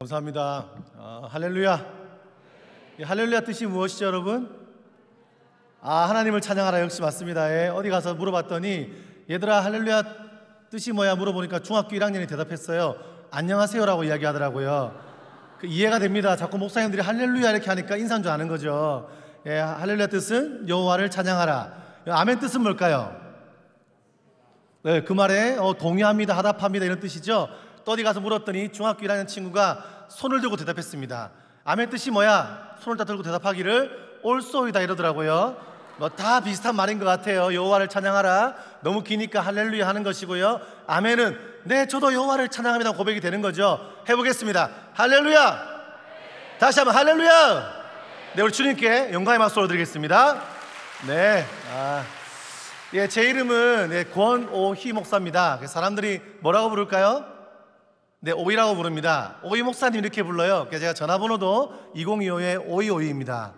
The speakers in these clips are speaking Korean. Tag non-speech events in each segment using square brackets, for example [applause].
감사합니다. 아, 할렐루야. 예, 할렐루야 뜻이 무엇이죠, 여러분? 아, 하나님을 찬양하라 역시 맞습니다. 예, 어디 가서 물어봤더니 얘들아 할렐루야 뜻이 뭐야 물어보니까 중학교 1학년이 대답했어요. 안녕하세요라고 이야기하더라고요. 그 이해가 됩니다. 자꾸 목사님들이 할렐루야 이렇게 하니까 인사줄 아는 거죠. 예, 할렐루야 뜻은 여호와를 찬양하라. 아멘 뜻은 뭘까요? 네, 그 말에 어, 동의합니다, 하답합니다 이런 뜻이죠. 또 어디 가서 물었더니 중학교 1학년 친구가 손을 들고 대답했습니다. 아멘 뜻이 뭐야? 손을 뭐 다 들고 대답하기를 올소이다 이러더라고요. 뭐 다 비슷한 말인 것 같아요. 여호와를 찬양하라. 너무 기니까 할렐루야 하는 것이고요. 아멘은 네 저도 여호와를 찬양합니다 고백이 되는 거죠. 해보겠습니다. 할렐루야. 다시 한번 할렐루야. 네 우리 주님께 영광의 박수 올드리겠습니다 네. 아. 예, 제 이름은 예, 권오희 목사입니다. 그 사람들이 뭐라고 부를까요? 네, 오이라고 부릅니다. 오이 목사님 이렇게 불러요. 그래서 제가 전화번호도 2025에 오이오이입니다.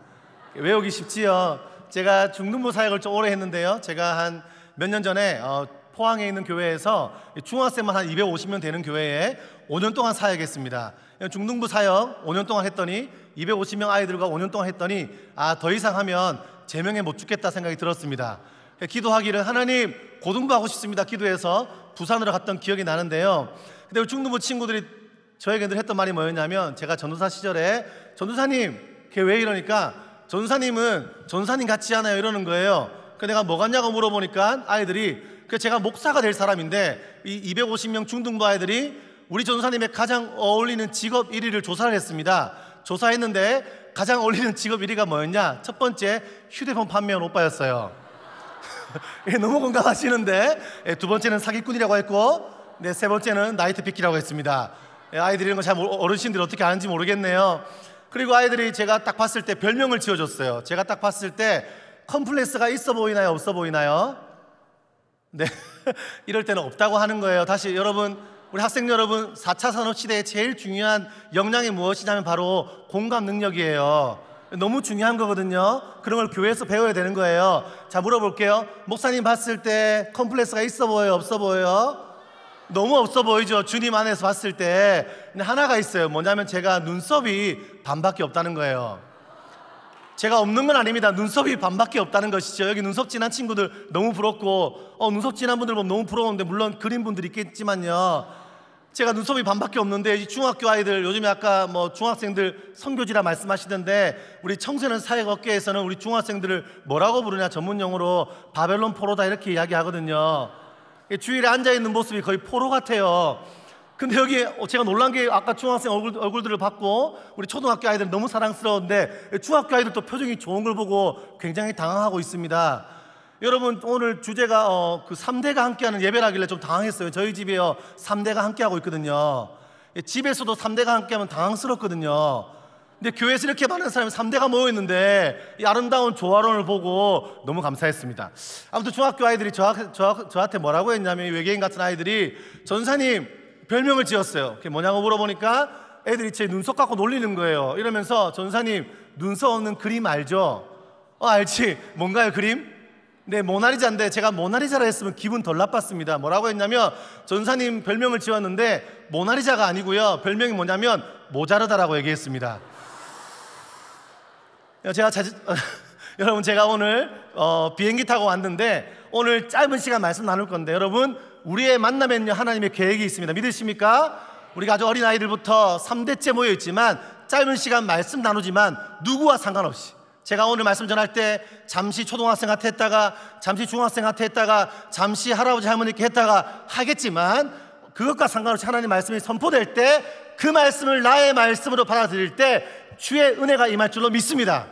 외우기 쉽지요. 제가 중등부 사역을 좀 오래 했는데요. 제가 한 몇 년 전에 어, 포항에 있는 교회에서 중학생만 한 250명 되는 교회에 5년 동안 사역했습니다. 중등부 사역 5년 동안 했더니 250명 아이들과 5년 동안 했더니 아, 더 이상 하면 제명에 못 죽겠다 생각이 들었습니다. 기도하기를 하나님 고등부 하고 싶습니다. 기도해서 부산으로 갔던 기억이 나는데요. 근데 우리 중등부 친구들이 저에게 늘 했던 말이 뭐였냐면 제가 전도사 시절에 전도사님 걔 왜 이러니까 전도사님은 전도사님 같지 않아요 이러는 거예요. 그 내가 뭐 같냐고 물어보니까 아이들이 그 제가 목사가 될 사람인데 이 250명 중등부 아이들이 우리 전도사님의 가장 어울리는 직업 1위를 조사를 했습니다. 조사했는데 가장 어울리는 직업 1위가 뭐였냐? 첫 번째 휴대폰 판매원 오빠였어요. [laughs] 예, 너무 공감하시는데 예, 두 번째는 사기꾼이라고 했고 네, 세 번째는 나이트 피키라고 했습니다. 예, 아이들이 이런 거잘 어르신들이 어떻게 아는지 모르겠네요. 그리고 아이들이 제가 딱 봤을 때 별명을 지어줬어요. 제가 딱 봤을 때 컴플렉스가 있어 보이나요? 없어 보이나요? 네. [laughs] 이럴 때는 없다고 하는 거예요. 다시 여러분, 우리 학생 여러분, 4차 산업시대에 제일 중요한 역량이 무엇이냐면 바로 공감 능력이에요. 너무 중요한 거거든요. 그런 걸 교회에서 배워야 되는 거예요. 자, 물어볼게요. 목사님 봤을 때 컴플렉스가 있어 보여요? 없어 보여요? 너무 없어 보이죠? 주님 안에서 봤을 때. 근데 하나가 있어요. 뭐냐면 제가 눈썹이 반밖에 없다는 거예요. 제가 없는 건 아닙니다. 눈썹이 반밖에 없다는 것이죠. 여기 눈썹 진한 친구들 너무 부럽고, 어, 눈썹 진한 분들 보면 너무 부러운데, 물론 그린 분들 있겠지만요. 제가 눈썹이 반밖에 없는데, 중학교 아이들, 요즘에 아까 뭐 중학생들 선교지라 말씀하시던데, 우리 청소년 사회업계에서는 우리 중학생들을 뭐라고 부르냐 전문용어로 바벨론 포로다 이렇게 이야기하거든요. 예, 주일에 앉아 있는 모습이 거의 포로 같아요. 근데 여기 제가 놀란 게 아까 중학생 얼굴, 얼굴들을 봤고 우리 초등학교 아이들 너무 사랑스러운데 예, 중학교 아이들도 표정이 좋은 걸 보고 굉장히 당황하고 있습니다. 여러분 오늘 주제가 어, 그 3대가 함께하는 예배라길래 좀 당황했어요. 저희 집에요 3대가 함께하고 있거든요. 예, 집에서도 3대가 함께하면 당황스럽거든요. 근데 교회에서 이렇게 많은 사람이 3대가 모였는데 이 아름다운 조화론을 보고 너무 감사했습니다. 아무튼 중학교 아이들이 저저 저한테 뭐라고 했냐면 외계인 같은 아이들이 전사님 별명을 지었어요. 그게 뭐냐고 물어보니까 애들이 제 눈썹 갖고 놀리는 거예요. 이러면서 전사님 눈썹 없는 그림 알죠? 어, 알지. 뭔가요, 그림? 네, 모나리자인데 제가 모나리자라 했으면 기분 덜 나빴습니다. 뭐라고 했냐면 전사님 별명을 지었는데 모나리자가 아니고요. 별명이 뭐냐면 모자르다라고 얘기했습니다. 어, 제가 자주, 어, [laughs] 여러분 제가 오늘 어, 비행기 타고 왔는데 오늘 짧은 시간 말씀 나눌 건데 여러분 우리의 만남에는 하나님의 계획이 있습니다. 믿으십니까? 우리가 아주 어린 아이들부터 3대째 모여 있지만 짧은 시간 말씀 나누지만 누구와 상관없이 제가 오늘 말씀 전할 때 잠시 초등학생한테 했다가 잠시 중학생한테 했다가 잠시 할아버지 할머니께 했다가 하겠지만 그것과 상관없이 하나님 말씀이 선포될 때 그 말씀을 나의 말씀으로 받아들일 때 주의 은혜가 임할 줄로 믿습니다.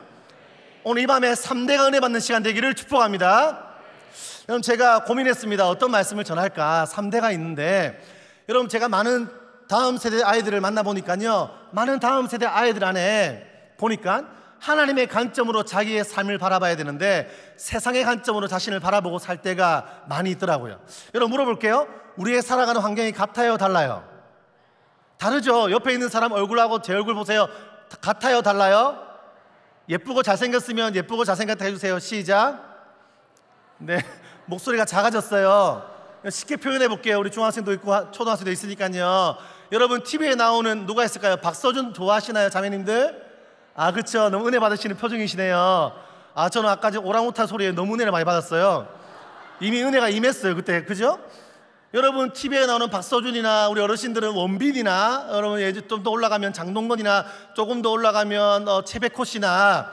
오늘 이 밤에 3대가 은혜 받는 시간 되기를 축복합니다. 여러분 제가 고민했습니다. 어떤 말씀을 전할까? 3대가 있는데 여러분 제가 많은 다음 세대 아이들을 만나보니까요. 많은 다음 세대 아이들 안에 보니까 하나님의 관점으로 자기의 삶을 바라봐야 되는데 세상의 관점으로 자신을 바라보고 살 때가 많이 있더라고요. 여러분 물어볼게요. 우리의 살아가는 환경이 같아요, 달라요? 다르죠. 옆에 있는 사람 얼굴하고 제 얼굴 보세요. 같아요, 달라요? 예쁘고 잘생겼으면 예쁘고 잘생겼다 해주세요. 시작. 네. [laughs] 목소리가 작아졌어요. 쉽게 표현해 볼게요. 우리 중학생도 있고 초등학생도 있으니까요. 여러분 TV에 나오는 누가 있을까요? 박서준 좋아하시나요, 자매님들? 아, 그렇 너무 은혜 받으시는 표정이시네요. 아, 저는 아까 오랑우탄 소리에 너무 은혜를 많이 받았어요. 이미 은혜가 임했어요, 그때. 그죠? 여러분 TV에 나오는 박서준이나 우리 어르신들은 원빈이나 여러분 예전 좀더 올라가면 장동건이나 조금 더 올라가면 어, 최백호 씨나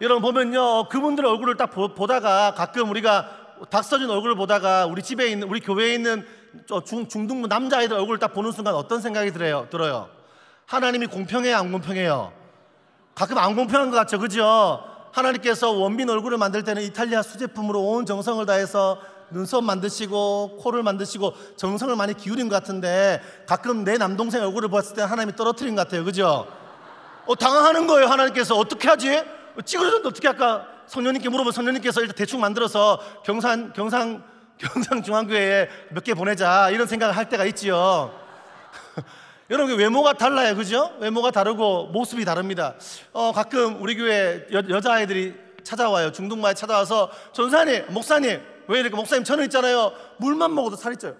여러분 보면요 그분들 얼굴을 딱 보, 보다가 가끔 우리가 박서준 얼굴을 보다가 우리 집에 있는 우리 교회에 있는 중, 중등부 남자아이들 얼굴을 딱 보는 순간 어떤 생각이 들어요? 들어요? 하나님이 공평해요? 안 공평해요? 가끔 안 공평한 것 같죠? 그죠? 하나님께서 원빈 얼굴을 만들 때는 이탈리아 수제품으로 온 정성을 다해서 눈썹 만드시고 코를 만드시고 정성을 많이 기울인 것 같은데 가끔 내 남동생 얼굴을 봤을 때 하나님이 떨어뜨린 것 같아요. 그죠? 어, 당황하는 거예요. 하나님께서 어떻게 하지? 어, 찌그러졌는데 어떻게 할까? 성녀님께 물어보면 성녀님께서 일단 대충 만들어서 경상 경상 [laughs] 경상 중앙교회에 몇 개 보내자 이런 생각을 할 때가 있지요. [laughs] 여러분 외모가 달라요, 그죠? 외모가 다르고 모습이 다릅니다. 어, 가끔 우리 교회 여, 여자아이들이 찾아와요. 중동마에 찾아와서 전사님, 목사님, 왜 이렇게 목사님 저는 있잖아요. 물만 먹어도 살이 쪄요.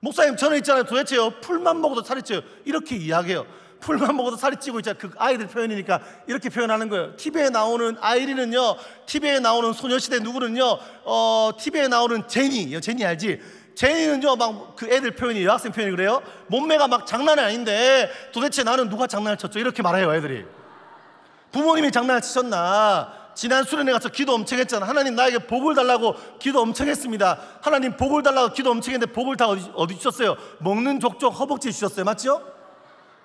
목사님 저는 있잖아요. 도대체요. 풀만 먹어도 살이 쪄요. 이렇게 이야기해요. 풀만 먹어도 살이 찌고 있잖아요. 그 아이들 표현이니까 이렇게 표현하는 거예요. TV에 나오는 아이린는요 TV에 나오는 소녀시대 누구는요. 어, TV에 나오는 제니. 제니 알지? 제니는요, 막 그 애들 표현이, 여학생 표현이 그래요. 몸매가 막 장난이 아닌데 도대체 나는 누가 장난을 쳤죠? 이렇게 말해요, 애들이. 부모님이 장난을 치셨나? 지난 수련회 가서 기도 엄청 했잖아. 하나님 나에게 복을 달라고 기도 엄청 했습니다. 하나님 복을 달라고 기도 엄청 했는데 복을 다 어디, 어디 주셨어요? 먹는 족족 허벅지 주셨어요. 맞죠?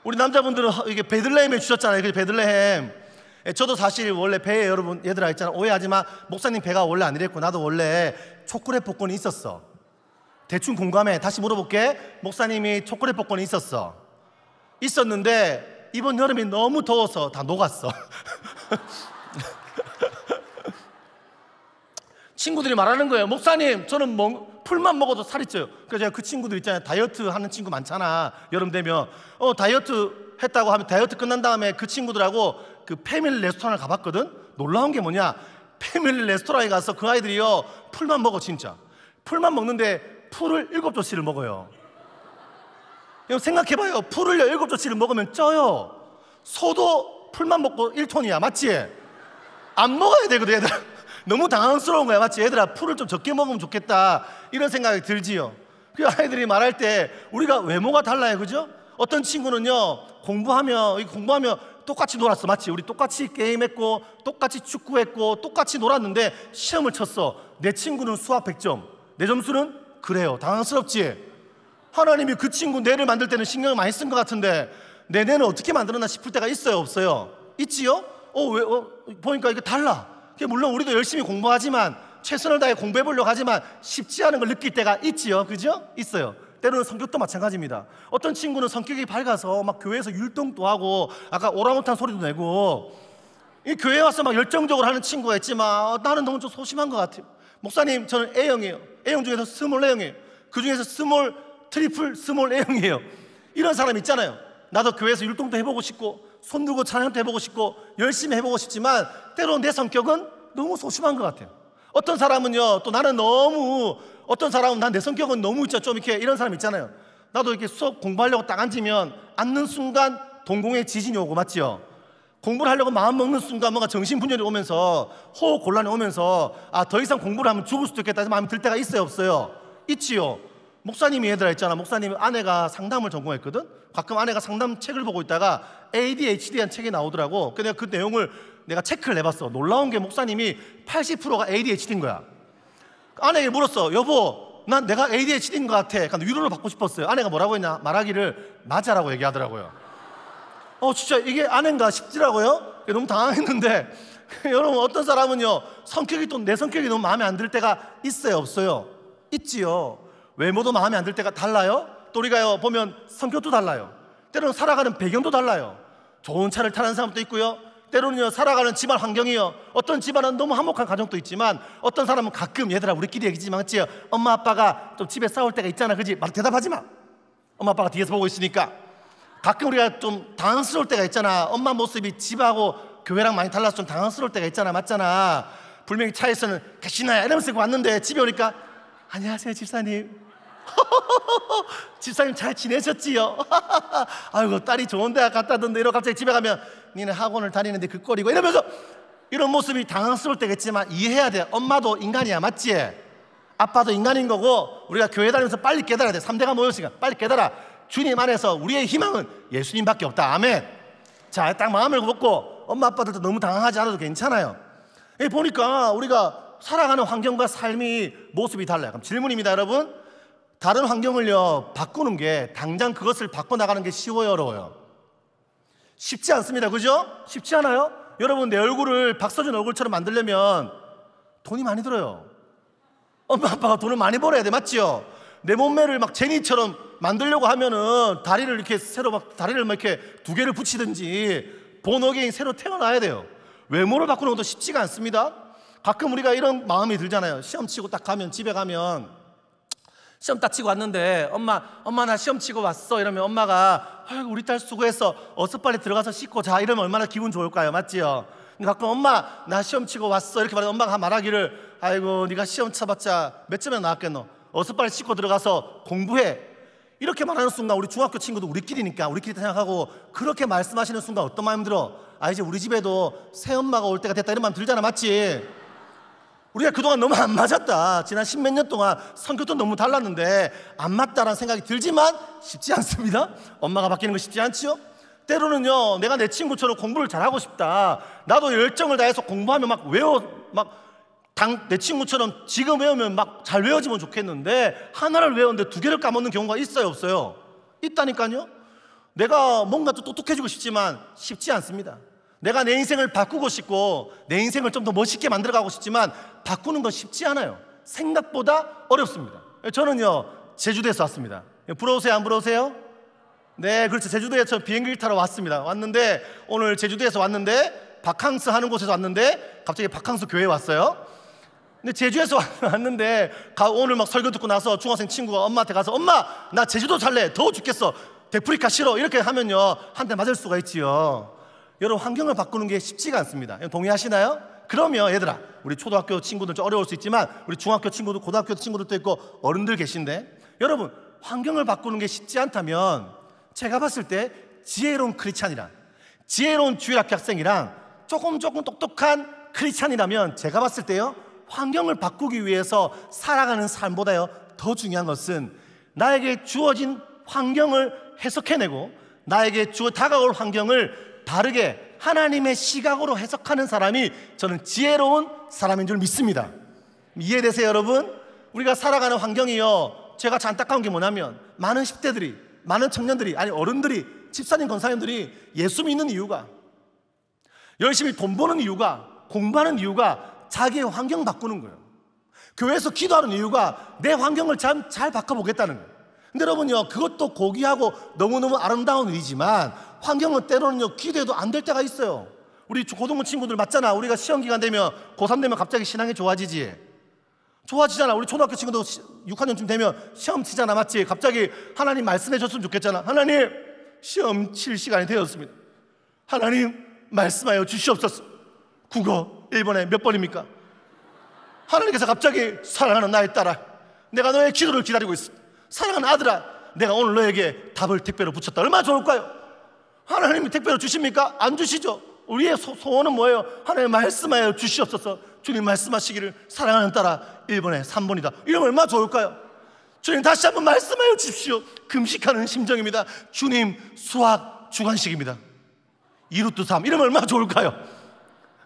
우리 남자분들은 이게 베들레헴에 주셨잖아요. 그 베들레헴. 예, 저도 사실 원래 배에 여러분 얘들아 있잖아 오해하지 마 목사님 배가 원래 안 이랬고 나도 원래 초콜릿 복권이 있었어 대충 공감해 다시 물어볼게 목사님이 초콜릿 복권이 있었어 있었는데 이번 여름이 너무 더워서 다 녹았어 [laughs] [laughs] 친구들이 말하는 거예요. 목사님, 저는 뭐, 풀만 먹어도 살이 쪄요. 그래서 제가 그 친구들 있잖아요. 다이어트 하는 친구 많잖아. 여름 되면. 어, 다이어트 했다고 하면 다이어트 끝난 다음에 그 친구들하고 그 패밀리 레스토랑을 가봤거든? 놀라운 게 뭐냐? 패밀리 레스토랑에 가서 그 아이들이요. 풀만 먹어, 진짜. 풀만 먹는데 풀을 일곱 조씨를 먹어요. 여러분 생각해봐요. 풀을 일곱 조씨를 먹으면 쪄요. 소도 풀만 먹고 1톤이야. 맞지? 안 먹어야 되거든, 얘들아. [laughs] 너무 당황스러운 거야. 마치 얘들아, 풀을 좀 적게 먹으면 좋겠다. 이런 생각이 들지요. 그 아이들이 말할 때 우리가 외모가 달라요. 그죠? 어떤 친구는요, 공부하면, 공부하면 똑같이 놀았어. 마치 우리 똑같이 게임했고, 똑같이 축구했고, 똑같이 놀았는데 시험을 쳤어. 내 친구는 수학 100점. 내 점수는 그래요. 당황스럽지? 하나님이 그 친구 뇌를 만들 때는 신경을 많이 쓴 것 같은데 내 뇌는 어떻게 만들었나 싶을 때가 있어요? 없어요? 있지요? 어, 왜, 어, 보니까 이게 달라. 물론 우리도 열심히 공부하지만 최선을 다해 공부해 보려고 하지만 쉽지 않은 걸 느낄 때가 있지요. 그죠? 있어요. 때로는 성격도 마찬가지입니다. 어떤 친구는 성격이 밝아서 막 교회에서 율동도 하고 아까 오라못한 소리도 내고 이 교회 와서 막 열정적으로 하는 친구가 있지만 아, 나는 너무 좀 소심한 것 같아요. 목사님 저는 A형이에요. A형 중에서 스몰 A형이에요. 그 중에서 스몰 트리플 스몰 A형이에요. 이런 사람 있잖아요. 나도 교회에서 율동도 해보고 싶고 손 들고 찬양도 해보고 싶고 열심히 해보고 싶지만 때론 내 성격은 너무 소심한 것 같아요. 어떤 사람은요, 또 나는 너무 어떤 사람은 난 내 성격은 너무 있죠. 좀 이렇게 이런 사람 있잖아요. 나도 이렇게 수업 공부하려고 딱 앉으면 앉는 순간 동공에 지진이 오고 맞지요? 공부를 하려고 마음 먹는 순간 뭔가 정신분열이 오면서 호흡 곤란이 오면서 아, 더 이상 공부를 하면 죽을 수도 있겠다 해서 마음이 들 때가 있어요, 없어요? 있지요. 목사님이 얘들아 있잖아. 목사님 아내가 상담을 전공했거든. 가끔 아내가 상담 책을 보고 있다가 ADHD한 책이 나오더라고. 그 내가 그 내용을 내가 체크를 해봤어. 놀라운 게 목사님이 80%가 ADHD인 거야. 아내에게 물었어. 여보, 난 내가 ADHD인 것 같아. 그러 그러니까 위로를 받고 싶었어요. 아내가 뭐라고 했냐? 말하기를 맞아라고 얘기하더라고요. 어, 진짜 이게 아내인가 싶더라고요. 너무 당황했는데 [laughs] 여러분 어떤 사람은요 성격이 또 내 성격이 너무 마음에 안 들 때가 있어요 없어요 있지요 외모도 마음에 안 들 때가 달라요. 또리가요 보면 성격도 달라요. 때로는 살아가는 배경도 달라요. 좋은 차를 타는 사람도 있고요. 때로는요 살아가는 집안 환경이요 어떤 집안은 너무 화목한 가정도 있지만 어떤 사람은 가끔 얘들아 우리끼리 얘기지만 그치요 엄마 아빠가 좀 집에 싸울 때가 있잖아 그지 말 대답하지 마 엄마 아빠가 뒤에서 보고 있으니까 가끔 우리가 좀 당황스러울 때가 있잖아 엄마 모습이 집하고 교회랑 많이 달라서 좀 당황스러울 때가 있잖아 맞잖아 불명히 차에서는 계신나요 이러면서 왔는데 집에 오니까 안녕하세요 집사님 [laughs] 집사님 잘 지내셨지요? [laughs] 아이고 딸이 좋은 데 갔다던데 이러고 갑자기 집에 가면 니네 학원을 다니는데 그 꼴이고 이러면서 이런 모습이 당황스러울 때겠지만 이해해야 돼 엄마도 인간이야 맞지? 아빠도 인간인 거고 우리가 교회 다니면서 빨리 깨달아야 돼 3대가 모였으니까 빨리 깨달아 주님 안에서 우리의 희망은 예수님밖에 없다 아멘 자딱 마음을 먹고 엄마 아빠들도 너무 당황하지 않아도 괜찮아요 보니까 우리가 살아가는 환경과 삶이 모습이 달라요 그럼 질문입니다 여러분 다른 환경을요, 바꾸는 게 당장 그것을 바꿔나가는 게 쉬워요, 어려워요? 쉽지 않습니다. 그죠? 쉽지 않아요? 여러분, 내 얼굴을 박서준 얼굴처럼 만들려면 돈이 많이 들어요. 엄마, 아빠가 돈을 많이 벌어야 돼. 맞지요? 내 몸매를 막 제니처럼 만들려고 하면은 다리를 이렇게 새로 막 다리를 막 이렇게 두 개를 붙이든지 본어게인 새로 태어나야 돼요. 외모를 바꾸는 것도 쉽지가 않습니다. 가끔 우리가 이런 마음이 들잖아요. 시험 치고 딱 가면 집에 가면 시험 다 치고 왔는데 엄마 엄마 나 시험 치고 왔어 이러면 엄마가 아이고 우리 딸 수고해서 어서 빨리 들어가서 씻고 자 이러면 얼마나 기분 좋을까요 맞지요? 가끔 엄마 나 시험 치고 왔어 이렇게 말해 엄마가 말하기를 아이고 네가 시험 쳐봤자 몇 점이나 나왔겠노 어서 빨리 씻고 들어가서 공부해 이렇게 말하는 순간 우리 중학교 친구도 우리끼리니까 우리끼리 생각하고 그렇게 말씀하시는 순간 어떤 마음 들어? 아 이제 우리 집에도 새엄마가 올 때가 됐다 이런 마음 들잖아 맞지? 우리가 그동안 너무 안 맞았다. 지난 십몇 년 동안 성격도 너무 달랐는데 안 맞다라는 생각이 들지만 쉽지 않습니다. 엄마가 바뀌는 거 쉽지 않지요? 때로는요, 내가 내 친구처럼 공부를 잘하고 싶다. 나도 열정을 다해서 공부하면 막 외워, 막 당, 내 친구처럼 지금 외우면 막 잘 외워지면 좋겠는데 하나를 외웠는데 두 개를 까먹는 경우가 있어요, 없어요? 있다니까요? 내가 뭔가 또 똑똑해지고 싶지만 쉽지 않습니다. 내가 내 인생을 바꾸고 싶고 내 인생을 좀 더 멋있게 만들어가고 싶지만 바꾸는 건 쉽지 않아요. 생각보다 어렵습니다. 저는요 제주도에서 왔습니다. 부러우세요? 안 부러우세요? 네, 그렇죠. 제주도에 저 비행기를 타러 왔습니다. 왔는데 오늘 제주도에서 왔는데 바캉스 하는 곳에서 왔는데 갑자기 바캉스 교회에 왔어요. 근데 제주에서 [laughs] 왔는데 오늘 막 설교 듣고 나서 중학생 친구가 엄마한테 가서 엄마 나 제주도 살래 더워 죽겠어 데프리카 싫어 이렇게 하면요 한 대 맞을 수가 있지요. 여러분 환경을 바꾸는 게 쉽지가 않습니다. 동의하시나요? 그러면 얘들아, 우리 초등학교 친구들 좀 어려울 수 있지만 우리 중학교 친구들, 고등학교 친구들도 있고 어른들 계신데 여러분 환경을 바꾸는 게 쉽지 않다면 제가 봤을 때 지혜로운 크리찬이랑 지혜로운 주일학교 학생이랑 조금 조금 똑똑한 크리찬이라면 제가 봤을 때요 환경을 바꾸기 위해서 살아가는 삶보다요 더 중요한 것은 나에게 주어진 환경을 해석해내고 나에게 주어 다가올 환경을 다르게 하나님의 시각으로 해석하는 사람이 저는 지혜로운 사람인 줄 믿습니다. 이해되세요, 여러분? 우리가 살아가는 환경이요. 제가 잔딱한 게 뭐냐면 많은 10대들이, 많은 청년들이, 아니 어른들이, 집사님, 권사님들이 예수 믿는 이유가 열심히 돈 버는 이유가 공부하는 이유가 자기의 환경 바꾸는 거예요. 교회에서 기도하는 이유가 내 환경을 참잘 바꿔보겠다는 거예요. 근데 여러분요, 그것도 고귀하고 너무너무 아름다운 일이지만 환경은 때로는요, 기대도 안 될 때가 있어요. 우리 고등부 친구들 맞잖아. 우리가 시험 기간 되면 고3 되면 갑자기 신앙이 좋아지지. 좋아지잖아. 우리 초등학교 친구도 6학년쯤 되면 시험 치잖아. 맞지? 갑자기 하나님 말씀해 줬으면 좋겠잖아. 하나님, 시험 칠 시간이 되었습니다. 하나님, 말씀하여 주시옵소서. 국어 1번에 몇 번입니까? 하나님께서 갑자기 사랑하는 나의 딸아, 내가 너의 기도를 기다리고 있습니다. 사랑하는 아들아, 내가 오늘 너에게 답을 택배로 붙였다. 얼마나 좋을까요? 하나님이 택배로 주십니까? 안 주시죠. 우리의 소, 원은 뭐예요? 하나님 말씀하여 주시옵소서. 주님 말씀하시기를 사랑하는 딸아 1번에 3번이다. 이러면 얼마나 좋을까요? 주님 다시 한번 말씀하여 주십시오. 금식하는 심정입니다. 주님 수학 주관식입니다. 이루트 3 이러면 얼마나 좋을까요?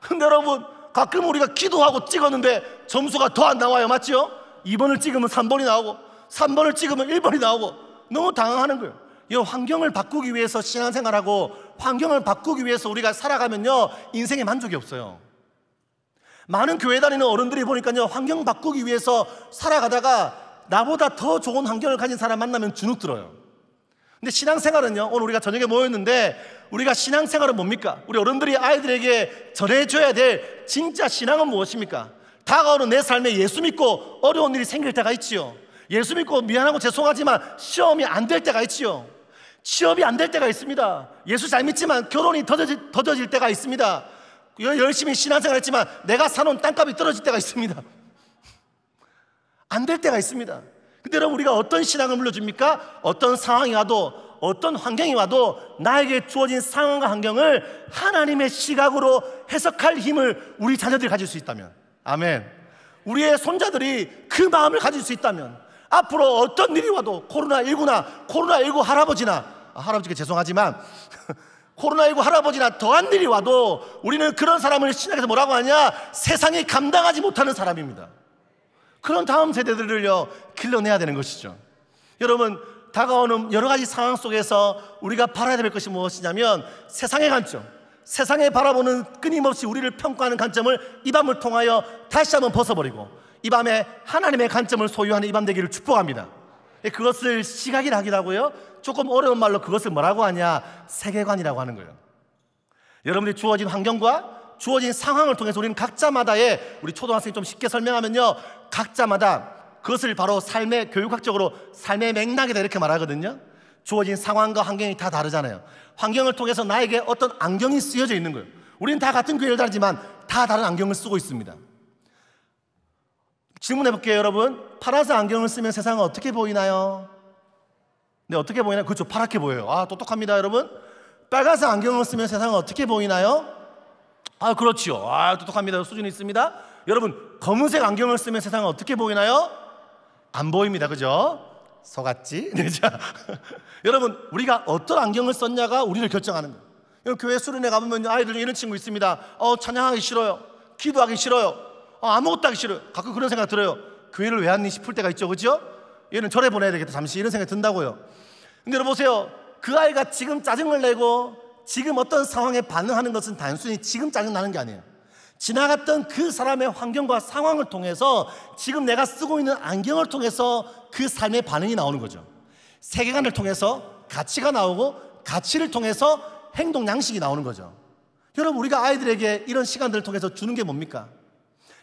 근데 여러분 가끔 우리가 기도하고 찍었는데 점수가 더 안 나와요. 맞죠? 2번을 찍으면 3번이 나오고 3번을 찍으면 1번이 나오고 너무 당황하는 거예요. 이 환경을 바꾸기 위해서 신앙생활하고 환경을 바꾸기 위해서 우리가 살아가면요 인생에 만족이 없어요. 많은 교회 다니는 어른들이 보니까요 환경 바꾸기 위해서 살아가다가 나보다 더 좋은 환경을 가진 사람 만나면 주눅 들어요. 근데 신앙생활은요 오늘 우리가 저녁에 모였는데 우리가 신앙생활은 뭡니까? 우리 어른들이 아이들에게 전해줘야 될 진짜 신앙은 무엇입니까? 다가오는 내 삶에 예수 믿고 어려운 일이 생길 때가 있지요. 예수 믿고 미안하고 죄송하지만 시험이 안 될 때가 있지요. 취업이 안 될 때가 있습니다. 예수 잘 믿지만 결혼이 더뎌질, 더뎌질 때가 있습니다. 열심히 신앙생활 했지만 내가 사놓은 땅값이 떨어질 때가 있습니다. 안 될 때가 있습니다. 근데 여러분 우리가 어떤 신앙을 물려줍니까? 어떤 상황이 와도 어떤 환경이 와도 나에게 주어진 상황과 환경을 하나님의 시각으로 해석할 힘을 우리 자녀들이 가질 수 있다면 아멘 우리의 손자들이 그 마음을 가질 수 있다면 앞으로 어떤 일이 와도 코로나19나 코로나19 할아버지나 아, 할아버지께 죄송하지만 [laughs] 코로나19 할아버지나 더한 일이 와도 우리는 그런 사람을 신학에서 뭐라고 하냐? 세상이 감당하지 못하는 사람입니다. 그런 다음 세대들을요, 길러내야 되는 것이죠. 여러분, 다가오는 여러 가지 상황 속에서 우리가 바라야 될 것이 무엇이냐면 세상의 관점, 세상에 바라보는 끊임없이 우리를 평가하는 관점을 이 밤을 통하여 다시 한번 벗어버리고 이 밤에 하나님의 관점을 소유하는 이 밤 되기를 축복합니다. 예, 그것을 시각이라 하기도 하고요. 조금 어려운 말로 그것을 뭐라고 하냐? 세계관이라고 하는 거예요. 여러분들이 주어진 환경과 주어진 상황을 통해서 우리는 각자마다의 우리 초등학생이 좀 쉽게 설명하면요. 각자마다 그것을 바로 삶의 교육학적으로 삶의 맥락이다 이렇게 말하거든요. 주어진 상황과 환경이 다 다르잖아요. 환경을 통해서 나에게 어떤 안경이 쓰여져 있는 거예요. 우리는 다 같은 교회를 다니지만 다 다른 안경을 쓰고 있습니다. 질문해 볼게요, 여러분. 파란색 안경을 쓰면 세상은 어떻게 보이나요? 네, 어떻게 보이나요? 그렇죠. 파랗게 보여요. 아, 똑똑합니다, 여러분. 빨간색 안경을 쓰면 세상은 어떻게 보이나요? 아, 그렇지요. 아, 똑똑합니다. 수준이 있습니다. 여러분, 검은색 안경을 쓰면 세상은 어떻게 보이나요? 안 보입니다. 그죠? 속았지? [laughs] 네, 자. [laughs] 여러분, 우리가 어떤 안경을 썼냐가 우리를 결정하는 거예요. 교회 수련회 가보면 아이들 중에 이런 친구 있습니다. 어, 찬양하기 싫어요. 기도하기 싫어요. 아, 아무것도 하기 싫어요. 가끔 그런 생각 들어요. 교회를 왜 왔니 싶을 때가 있죠. 그죠? 얘는 절에 보내야 되겠다. 잠시 이런 생각이 든다고요. 근데 여러분 보세요. 그 아이가 지금 짜증을 내고 지금 어떤 상황에 반응하는 것은 단순히 지금 짜증나는 게 아니에요. 지나갔던 그 사람의 환경과 상황을 통해서 지금 내가 쓰고 있는 안경을 통해서 그 삶의 반응이 나오는 거죠. 세계관을 통해서 가치가 나오고 가치를 통해서 행동 양식이 나오는 거죠. 여러분, 우리가 아이들에게 이런 시간들을 통해서 주는 게 뭡니까?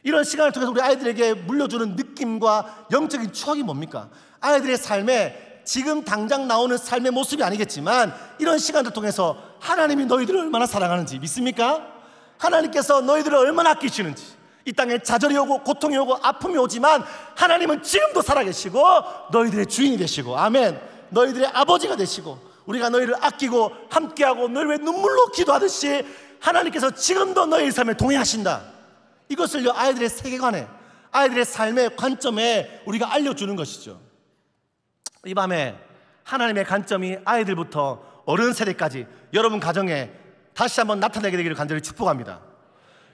이런 시간을 통해서 우리 아이들에게 물려주는 느낌과 영적인 추억이 뭡니까? 아이들의 삶에 지금 당장 나오는 삶의 모습이 아니겠지만 이런 시간을 통해서 하나님이 너희들을 얼마나 사랑하는지 믿습니까? 하나님께서 너희들을 얼마나 아끼시는지 이 땅에 좌절이 오고 고통이 오고 아픔이 오지만 하나님은 지금도 살아계시고 너희들의 주인이 되시고 아멘 너희들의 아버지가 되시고 우리가 너희를 아끼고 함께하고 너희 왜 눈물로 기도하듯이 하나님께서 지금도 너희 삶에 동의하신다 이것을요, 아이들의 세계관에, 아이들의 삶의 관점에 우리가 알려주는 것이죠. 이 밤에 하나님의 관점이 아이들부터 어른 세대까지 여러분 가정에 다시 한번 나타나게 되기를 간절히 축복합니다.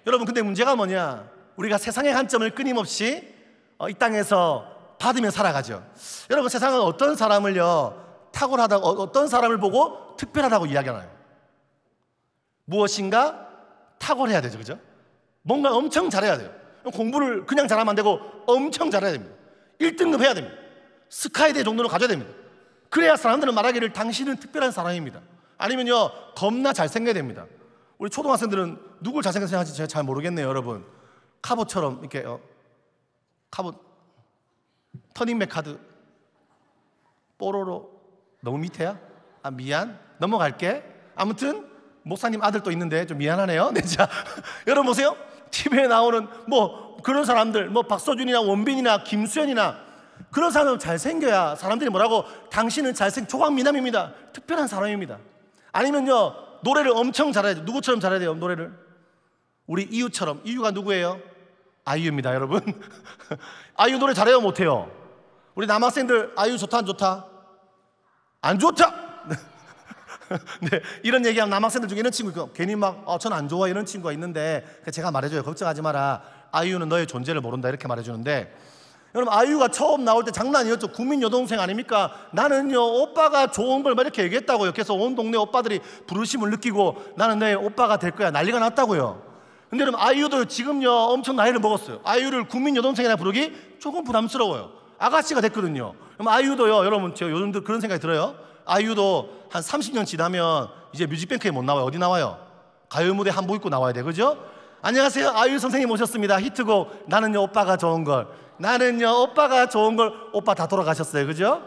여러분, 근데 문제가 뭐냐? 우리가 세상의 관점을 끊임없이 어, 이 땅에서 받으며 살아가죠. 여러분, 세상은 어떤 사람을요, 탁월하다고, 어, 어떤 사람을 보고 특별하다고 이야기하나요? 무엇인가 탁월해야 되죠, 그죠? 뭔가 엄청 잘해야 돼요. 공부를 그냥 잘하면 안 되고 엄청 잘해야 됩니다. 1등급 해야 됩니다. 스카이대 정도로 가져야 됩니다. 그래야 사람들은 말하기를 당신은 특별한 사람입니다. 아니면요, 겁나 잘생겨야 됩니다. 우리 초등학생들은 누굴 잘생겼어야 하지 제가 잘 모르겠네요, 여러분. 카보처럼 이렇게, 어, 카보, 터닝맥 카드, 뽀로로, 너무 밑에야? 아, 미안. 넘어갈게. 아무튼, 목사님 아들 또 있는데 좀 미안하네요. [laughs] 네, 자, [laughs] 여러분 보세요. TV에 나오는 뭐 그런 사람들, 뭐 박서준이나 원빈이나 김수현이나 그런 사람 잘생겨야 사람들이 뭐라고 당신은 잘생 조각 미남입니다. 특별한 사람입니다. 아니면요 노래를 엄청 잘해야 돼요. 누구처럼 잘해야 돼요 노래를? 우리 이유처럼 이유가 누구예요? 아이유입니다 여러분 [laughs] 아이유 노래 잘해요 못해요? 우리 남학생들 아이유 좋다 안 좋다? 안 좋다! [laughs] 네, 이런 얘기하면 남학생들 중에 이런 친구 있고 괜히 막 어, 아, 전안 좋아 이런 친구가 있는데 그 제가 말해줘요 걱정하지 마라 아이유는 너의 존재를 모른다 이렇게 말해주는데 여러분 아이유가 처음 나올 때 장난이었죠 국민 여동생 아닙니까 나는요 오빠가 좋은 걸막 이렇게 얘기했다고요 그래서 온 동네 오빠들이 부르심을 느끼고 나는 내 오빠가 될 거야 난리가 났다고요 근데 여러분 아이유도 지금요 엄청 나이를 먹었어요 아이유를 국민 여동생이라 부르기 조금 부담스러워요 아가씨가 됐거든요 그럼 아이유도요 여러분 제가 요즘도 그런 생각이 들어요 아이유도 한 30년 지나면 이제 뮤직뱅크에 못 나와요. 어디 나와요? 가요 무대 한복 입고 나와야 돼. 그죠? 안녕하세요. 아이유 선생님 오셨습니다. 히트곡 나는요 오빠가 좋은 걸. 나는요 오빠가 좋은 걸 오빠 다 돌아가셨어요. 그죠?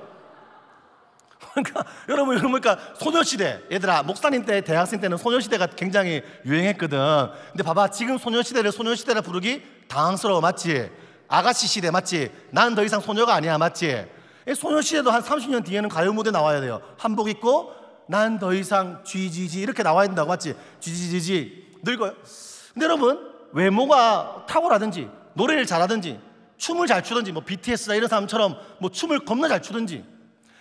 [laughs] 그러니까 여러분 그러니까 소녀시대 얘들아 목사님 때 대학생 때는 소녀시대가 굉장히 유행했거든. 근데 봐봐 지금 소녀시대를 소녀시대라 부르기 당황스러워 맞지? 아가씨 시대 맞지? 난 더 이상 소녀가 아니야 맞지? 소녀시대도 한 30년 뒤에는 가요 무대 나와야 돼요. 한복 입고 난 더 이상 쥐지지 이렇게 나와야 된다고 맞지? 쥐지지지 늙어요. 근데 여러분 외모가 탁월하든지 노래를 잘하든지 춤을 잘 추든지 뭐 BTS나 이런 사람처럼 뭐 춤을 겁나 잘 추든지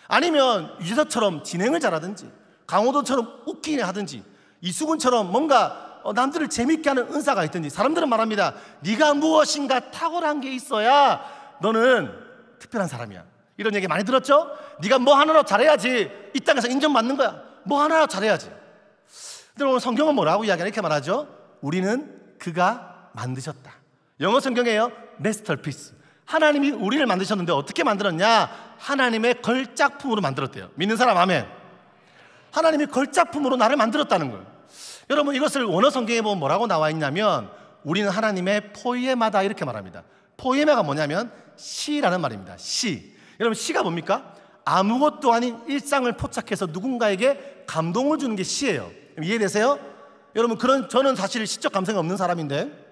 아니면 유재석처럼 진행을 잘하든지 강호도처럼 웃기게 하든지 이수근처럼 뭔가 어, 남들을 재밌게 하는 은사가 있든지 사람들은 말합니다. 네가 무엇인가 탁월한 게 있어야 너는 특별한 사람이야. 이런 얘기 많이 들었죠? 네가 뭐 하나로 잘해야지 이 땅에서 인정받는 거야. 뭐 하나로 잘해야지. 근데 오늘 성경은 뭐라고 이야기하냐 이렇게 말하죠? 우리는 그가 만드셨다. 영어 성경에요 masterpiece. 하나님이 우리를 만드셨는데 어떻게 만들었냐? 하나님의 걸작품으로 만들었대요. 믿는 사람 아멘. 하나님이 걸작품으로 나를 만들었다는 거예요. 여러분 이것을 원어 성경에 보면 뭐라고 나와 있냐면 우리는 하나님의 포이에마다 이렇게 말합니다. 포이에마가 뭐냐면 시라는 말입니다. 시. 여러분 시가 뭡니까? 아무것도 아닌 일상을 포착해서 누군가에게 감동을 주는 게 시예요. 이해되세요? 여러분 그런 저는 사실 시적 감성이 없는 사람인데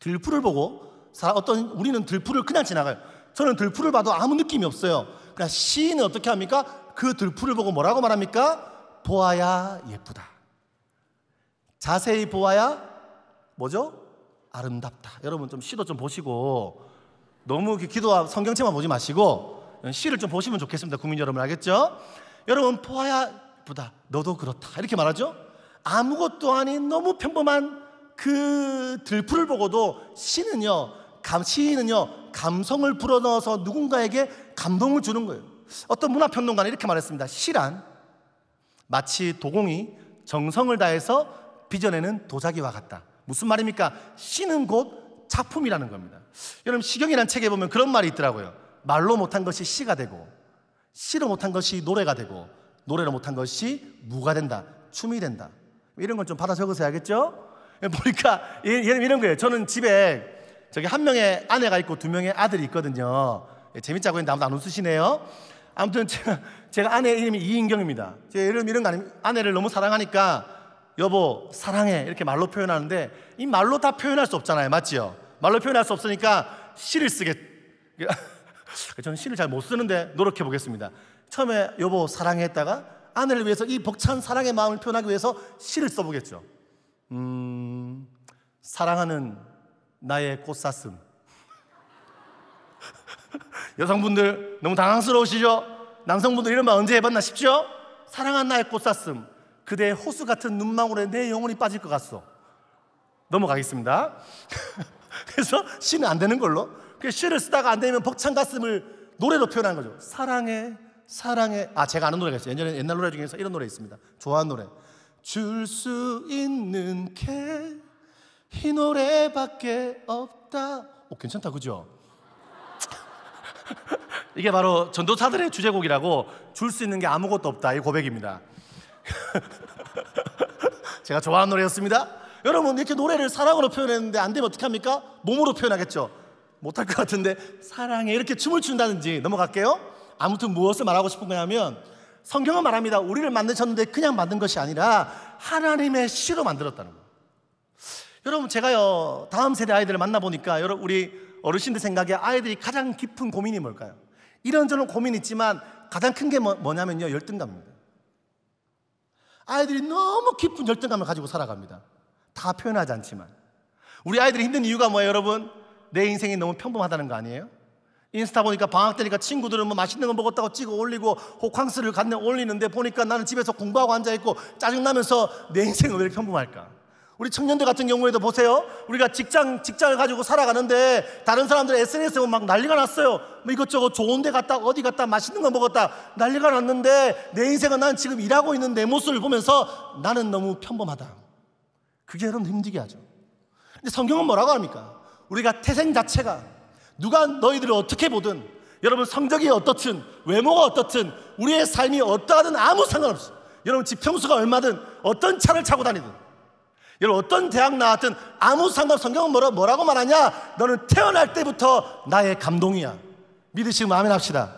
들풀을 보고 어떤 우리는 들풀을 그냥 지나가요. 저는 들풀을 봐도 아무 느낌이 없어요. 그러니까 시인은 어떻게 합니까? 그 들풀을 보고 뭐라고 말합니까? 보아야 예쁘다. 자세히 보아야 뭐죠? 아름답다. 여러분 좀 시도 좀 보시고 너무 기도 성경책만 보지 마시고 예, 시를 좀 보시면 좋겠습니다. 국민 여러분 알겠죠? 여러분 포화야보다 너도 그렇다 이렇게 말하죠. 아무것도 아닌 너무 평범한 그 들풀을 보고도 시는요 감, 시인은요 감성을 불어넣어서 누군가에게 감동을 주는 거예요. 어떤 문화평론가는 이렇게 말했습니다. 시란 마치 도공이 정성을 다해서 빚어내는 도자기와 같다. 무슨 말입니까? 시는 곧 작품이라는 겁니다. 여러분 시경이라는 책에 보면 그런 말이 있더라고요. 말로 못한 것이 시가 되고 시로 못한 것이 노래가 되고 노래로 못한 것이 무가 된다. 춤이 된다. 이런 걸 좀 받아 적으세요. 알겠죠? 예, 보니까 이런 거예요. 저는 집에 저기 한 명의 아내가 있고 두 명의 아들이 있거든요. 예, 재밌자고 했는데 아무도 안 웃으시네요. 아무튼 제가, 제가 아내 이름이 이인경입니다. 제 이름 이런 거 아니면 아내를 너무 사랑하니까 여보 사랑해 이렇게 말로 표현하는데 이 말로 다 표현할 수 없잖아요. 맞지요? 말로 표현할 수 없으니까 시를 쓰겠. 그러니까 저는 시를 잘 못 쓰는데 노력해 보겠습니다. 처음에 여보 사랑 했다가 아내를 위해서 이 벅찬 사랑의 마음을 표현하기 위해서 시를 써보겠죠. 음, 사랑하는 나의 꽃사슴. [laughs] 여성분들 너무 당황스러우시죠? 남성분들 이런 말 언제 해봤나 싶죠? 사랑하는 나의 꽃사슴. 그대의 호수 같은 눈망울에 내 영혼이 빠질 것 같소. 넘어가겠습니다. [laughs] 그래서 시는 안 되는 걸로. 그 시를 쓰다가 안 되면 벅찬 가슴을 노래로 표현한 거죠. 사랑해, 사랑해. 아, 제가 아는 노래가 있어요. 옛날, 옛날 노래 중에서 이런 노래 있습니다. 좋아하는 노래. 줄 수 있는 게 이 노래밖에 없다. 오, 괜찮다, 그죠? [laughs] 이게 바로 전도사들의 주제곡이라고 줄 수 있는 게 아무것도 없다. 이 고백입니다. [laughs] 제가 좋아하는 노래였습니다. 여러분 이렇게 노래를 사랑으로 표현했는데 안 되면 어떡합니까? 몸으로 표현하겠죠. 못할 것 같은데 사랑해 이렇게 춤을 춘다든지 넘어갈게요. 아무튼 무엇을 말하고 싶은 거냐면 성경은 말합니다. 우리를 만드셨는데 그냥 만든 것이 아니라 하나님의 시로 만들었다는 거예요. 여러분 제가요 다음 세대 아이들을 만나보니까 여러분 우리 어르신들 생각에 아이들이 가장 깊은 고민이 뭘까요? 이런저런 고민 이 있지만 가장 큰게 뭐, 뭐냐면요 열등감입니다. 아이들이 너무 깊은 열등감을 가지고 살아갑니다. 다 표현하지 않지만 우리 아이들이 힘든 이유가 뭐예요, 여러분? 내 인생이 너무 평범하다는 거 아니에요? 인스타 보니까 방학 때니까 친구들은 뭐 맛있는 거 먹었다고 찍어 올리고 호캉스를 갔네 올리는데 보니까 나는 집에서 공부하고 앉아 있고 짜증 나면서 내 인생은 왜 이렇게 평범할까? 우리 청년들 같은 경우에도 보세요. 우리가 직장 직장을 가지고 살아가는데 다른 사람들 SNS에 막 난리가 났어요. 뭐 이것저것 좋은데 갔다 어디 갔다 맛있는 거 먹었다 난리가 났는데 내 인생은 난 지금 일하고 있는 내 모습을 보면서 나는 너무 평범하다. 그게 여러분 힘들게 하죠. 근데 성경은 뭐라고 합니까? 우리가 태생 자체가 누가 너희들을 어떻게 보든 여러분 성적이 어떻든 외모가 어떻든 우리의 삶이 어떠하든 아무 상관없어. 여러분 집 평수가 얼마든 어떤 차를 차고 다니든 여러분 어떤 대학 나왔든 아무 상관없 어 성경은 뭐라, 뭐라고 말하냐? 너는 태어날 때부터 나의 감동이야. 믿으시고 마음에 납시다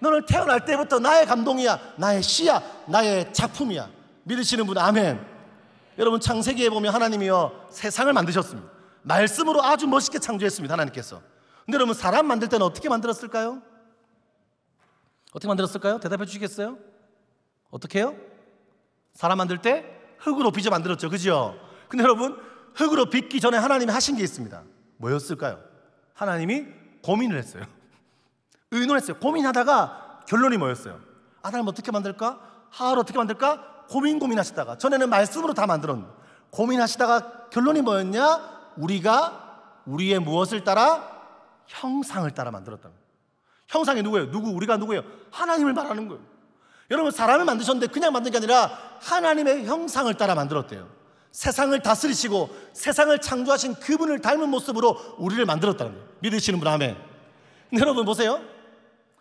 너는 태어날 때부터 나의 감동이야. 나의 시야. 나의 작품이야. 믿으시는 분 아멘. 여러분 창세기에 보면 하나님이요 세상을 만드셨습니다. 말씀으로 아주 멋있게 창조했습니다. 하나님께서. 근데 여러분 사람 만들 때는 어떻게 만들었을까요? 어떻게 만들었을까요? 대답해 주시겠어요? 어떻게요? 사람 만들 때 흙으로 빚어 만들었죠. 그죠? 근데 여러분 흙으로 빚기 전에 하나님이 하신 게 있습니다. 뭐였을까요? 하나님이 고민을 했어요. [laughs] 의논했어요. 고민하다가 결론이 뭐였어요? 아, 나님 어떻게 만들까? 하하를 어떻게 만들까? 고민 고민하시다가 전에는 말씀으로 다 만들었는데 고민하시다가 결론이 뭐였냐? 우리가 우리의 무엇을 따라 형상을 따라 만들었다는 거예요. 형상이 누구예요? 누구 우리가 누구예요? 하나님을 말하는 거예요. 여러분 사람을 만드셨는데 그냥 만든 게 아니라 하나님의 형상을 따라 만들었대요. 세상을 다스리시고 세상을 창조하신 그분을 닮은 모습으로 우리를 만들었다는 거예요. 믿으시는 분 아멘. 여러분 보세요.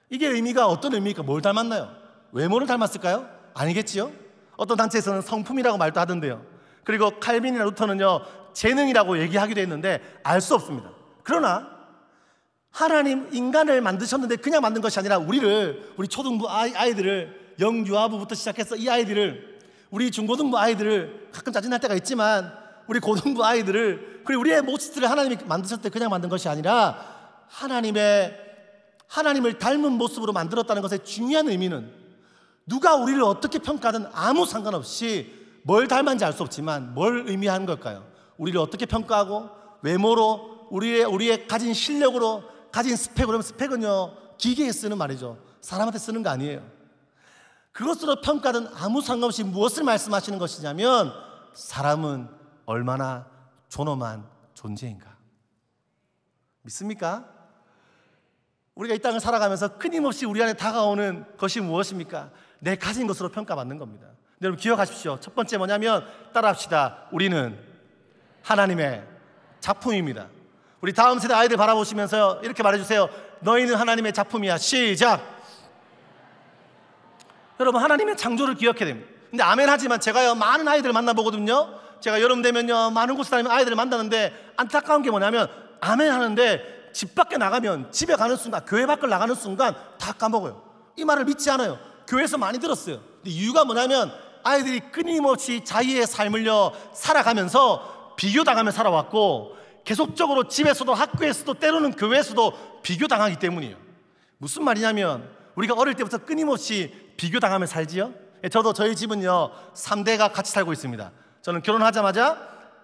이게 의미가 어떤 의미입니까? 뭘 닮았나요? 외모를 닮았을까요? 아니겠지요? 어떤 단체에서는 성품이라고 말도 하던데요. 그리고 칼빈이나 루터는요, 재능이라고 얘기하기도 했는데 알 수 없습니다. 그러나 하나님 인간을 만드셨는데 그냥 만든 것이 아니라 우리를 우리 초등부 아이, 아이들을 영유아부부터 시작해서 이 아이들을 우리 중고등부 아이들을 가끔 짜증날 때가 있지만 우리 고등부 아이들을 그리고 우리의 모습들을 하나님이 만드셨을 때 그냥 만든 것이 아니라 하나님의 하나님을 닮은 모습으로 만들었다는 것의 중요한 의미는 누가 우리를 어떻게 평가하든 아무 상관없이 뭘 닮았는지 알 수 없지만 뭘 의미하는 걸까요? 우리를 어떻게 평가하고 외모로 우리의 우리의 가진 실력으로 가진 스펙 그러면 스펙은요 기계에 쓰는 말이죠. 사람한테 쓰는 거 아니에요. 그것으로 평가든 아무 상관없이 무엇을 말씀하시는 것이냐면 사람은 얼마나 존엄한 존재인가. 믿습니까? 우리가 이 땅을 살아가면서 끊임없이 우리 안에 다가오는 것이 무엇입니까? 내 가진 것으로 평가받는 겁니다. 네, 여러분 기억하십시오. 첫 번째 뭐냐면 따라합시다. 우리는 하나님의 작품입니다. 우리 다음 세대 아이들 바라보시면서 이렇게 말해주세요. 너희는 하나님의 작품이야. 시작! 여러분, 하나님의 창조를 기억해야 됩니다. 근데 아멘 하지만 제가요, 많은 아이들을 만나보거든요. 제가 여름 되면요, 많은 곳에 다니면 아이들을 만나는데 안타까운 게 뭐냐면, 아멘 하는데 집 밖에 나가면 집에 가는 순간, 교회 밖을 나가는 순간 다 까먹어요. 이 말을 믿지 않아요. 교회에서 많이 들었어요. 이유가 뭐냐면 아이들이 끊임없이 자기의 삶을요, 살아가면서 비교당하며 살아왔고 계속적으로 집에서도 학교에서도 때로는 교회에서도 비교당하기 때문이에요. 무슨 말이냐면 우리가 어릴 때부터 끊임없이 비교당하며 살지요. 예, 저도 저희 집은요 3대가 같이 살고 있습니다. 저는 결혼하자마자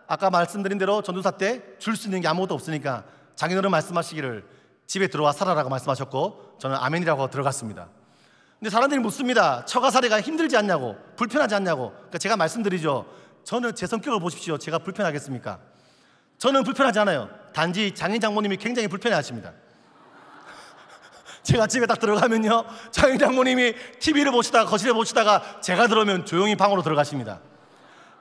아까 말씀드린 대로 전도사 때 줄 수 있는 게 아무것도 없으니까 장인어른 말씀하시기를 집에 들어와 살아라고 말씀하셨고 저는 아멘이라고 들어갔습니다. 근데 사람들이 묻습니다. 처가살이가 힘들지 않냐고 불편하지 않냐고. 그러니까 제가 말씀드리죠. 저는 제 성격을 보십시오. 제가 불편하겠습니까? 저는 불편하지 않아요. 단지 장인 장모님이 굉장히 불편해 하십니다. [laughs] 제가 집에 딱 들어가면요. 장인 장모님이 TV를 보시다가 거실에 보시다가 제가 들어오면 조용히 방으로 들어가십니다.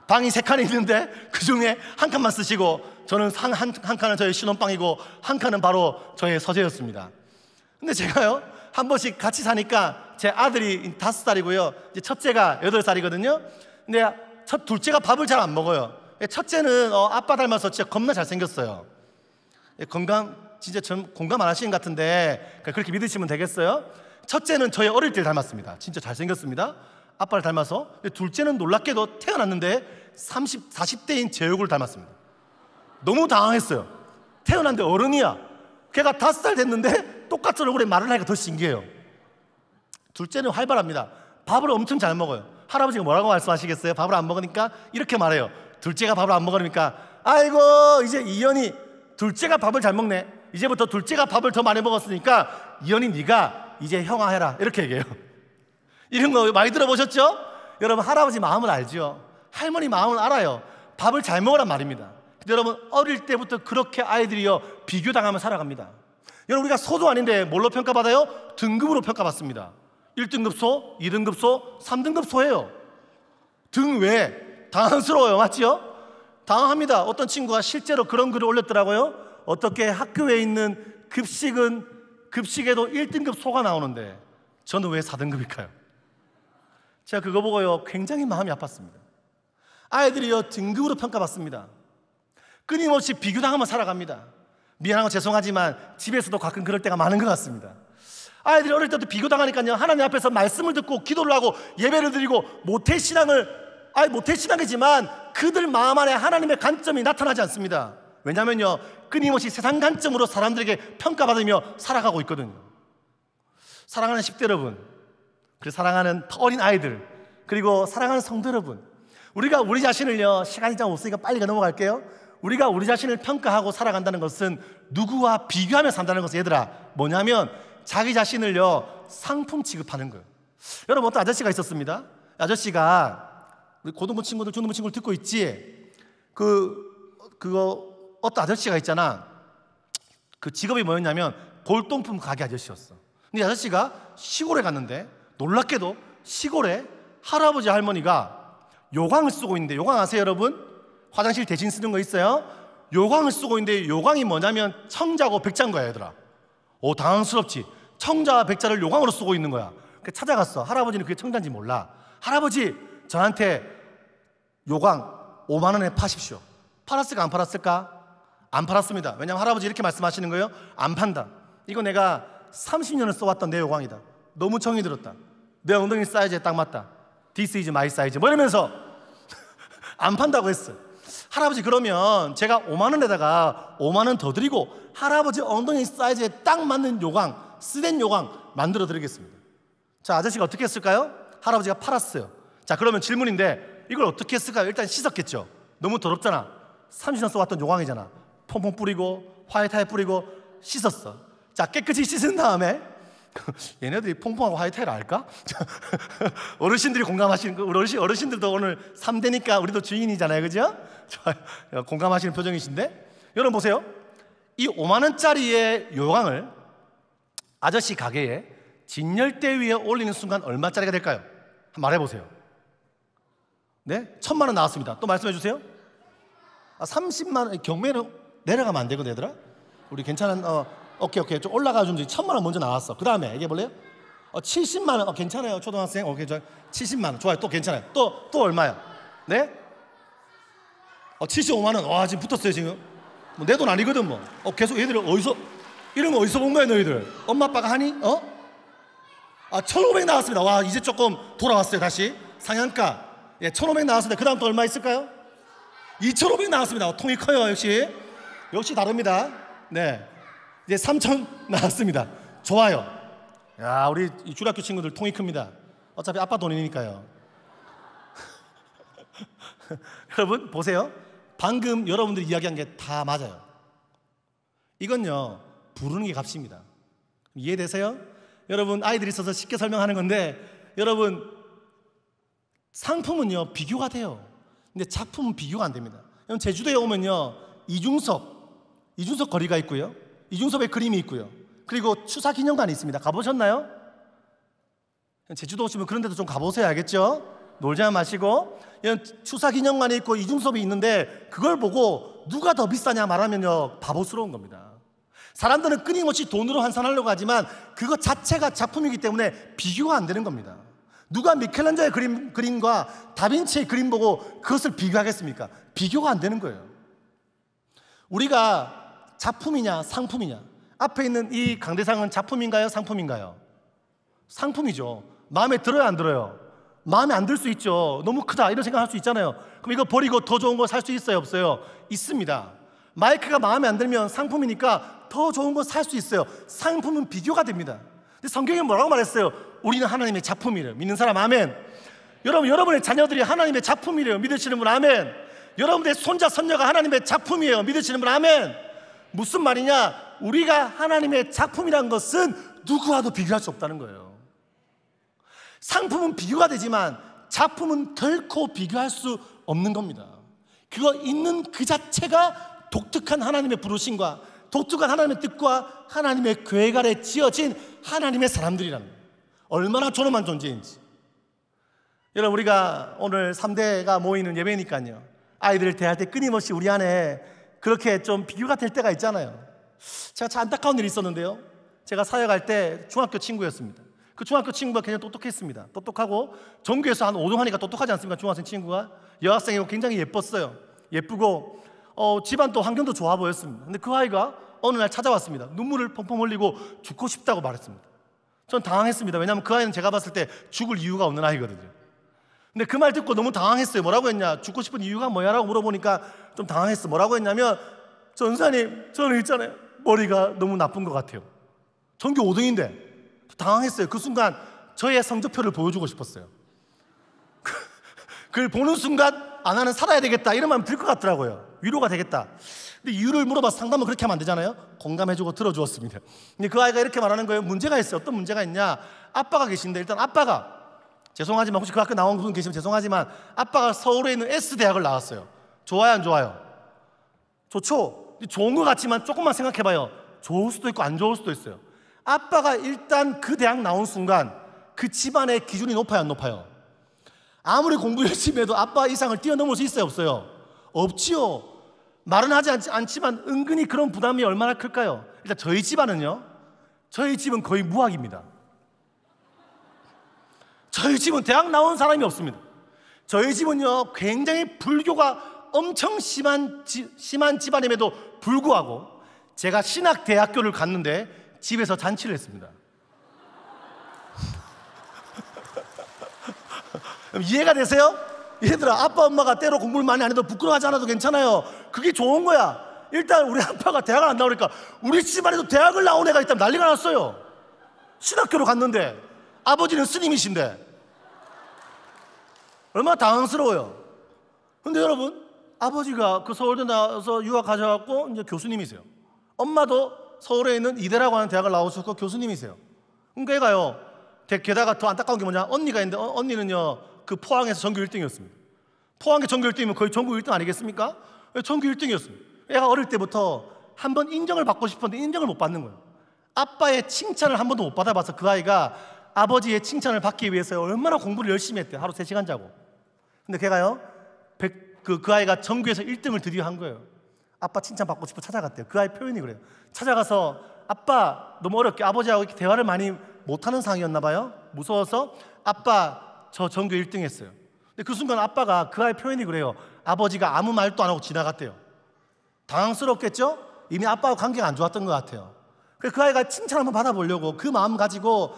방이 세 칸이 있는데 그 중에 한 칸만 쓰시고 저는 한, 한, 한 칸은 저의 신혼방이고 한 칸은 바로 저의 서재였습니다. 근데 제가요. 한 번씩 같이 사니까 제 아들이 다섯 살이고요. 이제 첫째가 여덟 살이거든요. 근데 첫 둘째가 밥을 잘 안 먹어요. 예, 첫째는 어, 아빠 닮아서 진짜 겁나 잘생겼어요. 예, 건강 진짜 좀 공감 안 하시는 것 같은데 그러니까 그렇게 믿으시면 되겠어요? 첫째는 저의 어릴 때 닮았습니다. 진짜 잘생겼습니다. 아빠를 닮아서 둘째는 놀랍게도 태어났는데 30, 40대인 제육을 닮았습니다. 너무 당황했어요. 태어난데 어른이야. 걔가 다섯 살 됐는데 똑같은 얼굴에 말을 하니까 더 신기해요. 둘째는 활발합니다. 밥을 엄청 잘 먹어요. 할아버지가 뭐라고 말씀하시겠어요? 밥을 안 먹으니까 이렇게 말해요. 둘째가 밥을 안 먹으니까 아이고 이제 이연이 둘째가 밥을 잘 먹네. 이제부터 둘째가 밥을 더 많이 먹었으니까 이연이 네가 이제 형아해라 이렇게 얘기해요. [laughs] 이런 거 많이 들어보셨죠? 여러분 할아버지 마음을 알죠? 할머니 마음을 알아요. 밥을 잘 먹으란 말입니다. 여러분 어릴 때부터 그렇게 아이들이요 비교당하면 살아갑니다. 여러분 우리가 소도 아닌데 뭘로 평가받아요? 등급으로 평가받습니다. 1등급소, 2등급소, 3등급소예요. 등외 당황스러워요. 맞죠 당황합니다. 어떤 친구가 실제로 그런 글을 올렸더라고요. 어떻게 학교에 있는 급식은 급식에도 1등급 소가 나오는데 저는 왜 4등급일까요? 제가 그거 보고요. 굉장히 마음이 아팠습니다. 아이들이요. 등급으로 평가받습니다. 끊임없이 비교당하면 살아갑니다. 미안하고 죄송하지만 집에서도 가끔 그럴 때가 많은 것 같습니다. 아이들이 어릴 때도 비교당하니까요. 하나님 앞에서 말씀을 듣고 기도를 하고 예배를 드리고 모태 신앙을 아이 모태 신앙이지만 그들 마음 안에 하나님의 관점이 나타나지 않습니다. 왜냐면요. 끊임없이 세상 관점으로 사람들에게 평가받으며 살아가고 있거든요. 사랑하는 10대 여러분, 그리고 사랑하는 어린 아이들, 그리고 사랑하는 성도 여러분, 우리가 우리 자신을요, 시간이 좀 없으니까 빨리 넘어갈게요. 우리가 우리 자신을 평가하고 살아간다는 것은 누구와 비교하며 산다는 것을 얘들아, 뭐냐면 자기 자신을요 상품 취급하는 거예요. 여러분 어떤 아저씨가 있었습니다. 아저씨가 우리 고등부 친구들, 중등부 친구들 듣고 있지. 그 그거 어떤 아저씨가 있잖아. 그 직업이 뭐였냐면 골동품 가게 아저씨였어. 근데 아저씨가 시골에 갔는데 놀랍게도 시골에 할아버지 할머니가 요강을 쓰고 있는데 요강 아세요 여러분? 화장실 대신 쓰는 거 있어요? 요강을 쓰고 있는데 요강이 뭐냐면 청자고 백장 거야 얘들아 오 당황스럽지 청자와 백자를 요강으로 쓰고 있는 거야 찾아갔어 할아버지는 그게 청자인지 몰라 할아버지 저한테 요광 5만 원에 파십시오 팔았을까 안 팔았을까? 안 팔았습니다 왜냐면 할아버지 이렇게 말씀하시는 거예요 안 판다 이거 내가 30년을 써왔던 내 요광이다 너무 정이 들었다 내 엉덩이 사이즈에 딱 맞다 This is my size 뭐 이러면서 [laughs] 안 판다고 했어 할아버지 그러면 제가 5만 원에다가 5만 원 더 드리고 할아버지 엉덩이 사이즈에 딱 맞는 요강, 쓰된 요강 만들어 드리겠습니다. 자, 아저씨가 어떻게 했을까요? 할아버지가 팔았어요. 자, 그러면 질문인데 이걸 어떻게 했을까요? 일단 씻었겠죠. 너무 더럽잖아. 30년 써왔던 요강이잖아. 퐁퐁 뿌리고 화이트에 뿌리고 씻었어. 자, 깨끗이 씻은 다음에 [laughs] 얘네들이 퐁퐁하고 화이트를 알까? [laughs] 어르신들이 공감하시는 거, 어르신, 어르신들도 오늘 3대니까 우리도 주인이잖아요. 그죠? [laughs] 공감하시는 표정이신데? 여러분 보세요. 이 5만 원짜리의 요강을 아저씨 가게에 진열대 위에 올리는 순간 얼마짜리가 될까요? 한 번 말해보세요. 네? 천만 원 나왔습니다. 또 말씀해 주세요. 아, 30만 원, 경매로 내려가면 안되고든 얘들아? 우리 괜찮은, 어, 오케이, 오케이. 좀 올라가 주면 천만 원 먼저 나왔어. 그 다음에 얘기해볼래요? 어, 70만 원, 어, 괜찮아요. 초등학생, 오케이, 저아요 70만 원, 좋아요. 또 괜찮아요. 또, 또얼마요 네? 어, 75만 원, 와, 지금 붙었어요, 지금. 뭐내돈 아니거든 뭐. 어, 계속 얘들 어디서 이런 거 어디서 본 거야 너희들? 엄마 아빠가 하니? 어? 아, 1,500 나왔습니다. 와, 이제 조금 돌아왔어요 다시 상향가. 예, 1,500 나왔습니다. 그 다음 또 얼마 있을까요? 2,500 나왔습니다. 어, 통이 커요 역시. 역시 다릅니다. 네, 이제 3,000 [laughs] 나왔습니다. 좋아요. 야, 우리 주학교 친구들 통이 큽니다. 어차피 아빠 돈이니까요. [laughs] 여러분 보세요. 방금 여러분들이 이야기한 게 다 맞아요. 이건요, 부르는 게 값입니다. 이해되세요? 여러분, 아이들이 있어서 쉽게 설명하는 건데, 여러분, 상품은요, 비교가 돼요. 근데 작품은 비교가 안 됩니다. 그럼 제주도에 오면요, 이중섭, 이중섭 거리가 있고요. 이중섭의 그림이 있고요. 그리고 추사 기념관이 있습니다. 가보셨나요? 제주도 오시면 그런 데도 좀 가보세요. 알겠죠? 놀자 마시고 이런 추사 기념관이 있고 이중 섭이 있는데 그걸 보고 누가 더 비싸냐 말하면요 바보스러운 겁니다. 사람들은 끊임없이 돈으로 환산하려고 하지만 그것 자체가 작품이기 때문에 비교가 안 되는 겁니다. 누가 미켈란젤의 그림, 그림과 다빈치의 그림 보고 그것을 비교하겠습니까? 비교가 안 되는 거예요. 우리가 작품이냐 상품이냐 앞에 있는 이 강대상은 작품인가요 상품인가요? 상품이죠. 마음에 들어요 안 들어요? 마음에 안 들 수 있죠. 너무 크다 이런 생각할 수 있잖아요. 그럼 이거 버리고 더 좋은 거 살 수 있어요, 없어요? 있습니다. 마이크가 마음에 안 들면 상품이니까 더 좋은 거 살 수 있어요. 상품은 비교가 됩니다. 근데 성경이 뭐라고 말했어요? 우리는 하나님의 작품이래요. 믿는 사람 아멘. 여러분, 여러분의 자녀들이 하나님의 작품이래요. 믿으시는 분 아멘. 여러분의 들 손자, 손녀가 하나님의 작품이에요. 믿으시는 분 아멘. 무슨 말이냐? 우리가 하나님의 작품이란 것은 누구와도 비교할 수 없다는 거예요. 상품은 비교가 되지만 작품은 결코 비교할 수 없는 겁니다. 그거 있는 그 자체가 독특한 하나님의 부르심과 독특한 하나님의 뜻과 하나님의 계획 아래 지어진 하나님의 사람들이라 얼마나 존엄한 존재인지. 여러분 우리가 오늘 3대가 모이는 예배니까요. 아이들을 대할 때 끊임없이 우리 안에 그렇게 좀 비교가 될 때가 있잖아요. 제가 참 안타까운 일이 있었는데요. 제가 사역할 때 중학교 친구였습니다. 그 중학교 친구가 굉장히 똑똑했습니다. 똑똑하고 전교에서 한 5등 하니까 똑똑하지 않습니까? 중학생 친구가 여학생이고 굉장히 예뻤어요. 예쁘고 어, 집안 또 환경도 좋아 보였습니다. 근데 그 아이가 어느 날 찾아왔습니다. 눈물을 펑펑 흘리고 죽고 싶다고 말했습니다. 전 당황했습니다. 왜냐하면 그 아이는 제가 봤을 때 죽을 이유가 없는 아이거든요. 근데 그 말 듣고 너무 당황했어요. 뭐라고 했냐? 죽고 싶은 이유가 뭐야? 라고 물어보니까 좀 당황했어. 뭐라고 했냐면, 전사님, 저는 있잖아요. 머리가 너무 나쁜 것 같아요. 전교 5등인데, 당황했어요. 그 순간 저의 성적표를 보여주고 싶었어요. 그, 그걸 보는 순간 아 나는 살아야 되겠다 이러면 들것 같더라고요. 위로가 되겠다. 근데 이유를 물어봐서 상담은 그렇게 하면 안 되잖아요. 공감해주고 들어주었습니다. 근데 그 아이가 이렇게 말하는 거예요. 문제가 있어요. 어떤 문제가 있냐? 아빠가 계신데 일단 아빠가 죄송하지만 혹시 그 학교 나온 분 계시면 죄송하지만 아빠가 서울에 있는 S 대학을 나왔어요. 좋아요 안 좋아요? 좋죠. 좋은 것 같지만 조금만 생각해봐요. 좋을 수도 있고 안 좋을 수도 있어요. 아빠가 일단 그 대학 나온 순간 그 집안의 기준이 높아요, 안 높아요? 아무리 공부 열심히 해도 아빠 이상을 뛰어넘을 수 있어요, 없어요? 없지요. 말은 하지 않, 지만 은근히 그런 부담이 얼마나 클까요? 일단 저희 집안은요, 저희 집은 거의 무학입니다. 저희 집은 대학 나온 사람이 없습니다. 저희 집은요, 굉장히 불교가 엄청 심한, 지, 심한 집안임에도 불구하고 제가 신학대학교를 갔는데 집에서 잔치를 했습니다. 이해가 되세요? 얘들아, 아빠, 엄마가 때로 공부를 많이 안 해도 부끄러워하지 않아도 괜찮아요. 그게 좋은 거야. 일단 우리 아빠가 대학을 안 나오니까 우리 집안에도 대학을 나온 애가 있다면 난리가 났어요. 신학교로 갔는데 아버지는 스님이신데 얼마나 당황스러워요. 근데 여러분, 아버지가 그 서울대 나와서 유학 가셔갖고 이제 교수님이세요. 엄마도 서울에 있는 이대라고 하는 대학을 나오셨고 그 교수님이세요. 그러니까 가요 게다가 더 안타까운 게 뭐냐? 언니가 있는데 어, 언니는요. 그 포항에서 전교 1등이었습니다. 포항의 전교 1등이면 거의 전국 1등 아니겠습니까? 예, 전교 1등이었습니다. 애가 어릴 때부터 한 번 인정을 받고 싶었는데 인정을 못 받는 거예요. 아빠의 칭찬을 한 번도 못 받아봐서 그 아이가 아버지의 칭찬을 받기 위해서 얼마나 공부를 열심히 했대요. 하루 3시간 자고. 근데 걔가요, 그, 그 아이가 전교에서 1등을 드디어 한 거예요. 아빠 칭찬받고 싶어 찾아갔대요. 그 아이 표현이 그래요. 찾아가서 아빠 너무 어렵게 아버지하고 이렇게 대화를 많이 못하는 상황이었나 봐요. 무서워서 아빠 저 전교 1등 했어요. 근데 그 순간 아빠가 그 아이 표현이 그래요. 아버지가 아무 말도 안 하고 지나갔대요. 당황스럽겠죠? 이미 아빠와 관계가 안 좋았던 것 같아요. 그 아이가 칭찬 한번 받아보려고 그 마음 가지고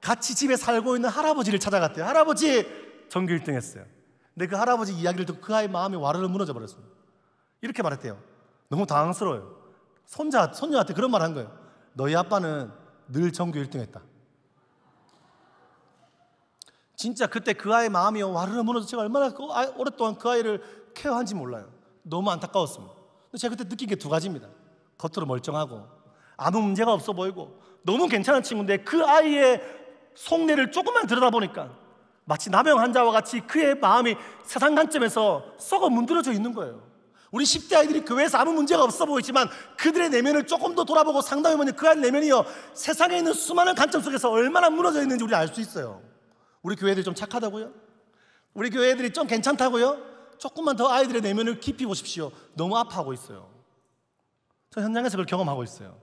같이 집에 살고 있는 할아버지를 찾아갔대요. 할아버지 전교 1등 했어요. 근데 그 할아버지 이야기를 듣고 그 아이 마음이 와르르 무너져 버렸습니다. 이렇게 말했대요. 너무 당황스러워요. 손자, 손녀한테 그런 말 한 거예요. 너희 아빠는 늘 전교 1등 했다. 진짜 그때 그 아이 마음이 와르르 무너져 제가 얼마나 그 아이, 오랫동안 그 아이를 케어한지 몰라요. 너무 안타까웠습니다. 제가 그때 느낀 게 두 가지입니다. 겉으로 멀쩡하고 아무 문제가 없어 보이고 너무 괜찮은 친구인데 그 아이의 속내를 조금만 들여다보니까 마치 남용 환자와 같이 그의 마음이 세상 관점에서 썩어 문드러져 있는 거예요. 우리 10대 아이들이 교회에서 그 아무 문제가 없어 보이지만 그들의 내면을 조금 더 돌아보고 상담해보니 그안 내면이요 세상에 있는 수많은 관점 속에서 얼마나 무너져 있는지 우리 알 수 있어요 우리 교회들이 좀 착하다고요? 우리 교회들이 좀 괜찮다고요? 조금만 더 아이들의 내면을 깊이 보십시오 너무 아파하고 있어요 저 현장에서 그걸 경험하고 있어요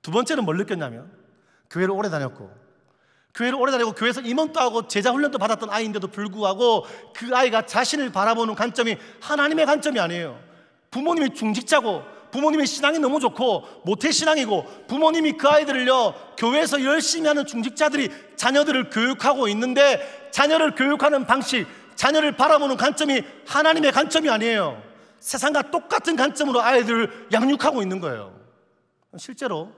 두 번째는 뭘 느꼈냐면 교회를 오래 다녔고 교회를 오래 다니고 교회에서 임원도 하고 제자 훈련도 받았던 아이인데도 불구하고 그 아이가 자신을 바라보는 관점이 하나님의 관점이 아니에요. 부모님이 중직자고 부모님의 신앙이 너무 좋고 모태 신앙이고 부모님이 그 아이들을요 교회에서 열심히 하는 중직자들이 자녀들을 교육하고 있는데 자녀를 교육하는 방식 자녀를 바라보는 관점이 하나님의 관점이 아니에요 세상과 똑같은 관점으로 아이들을 양육하고 있는 거예요 실제로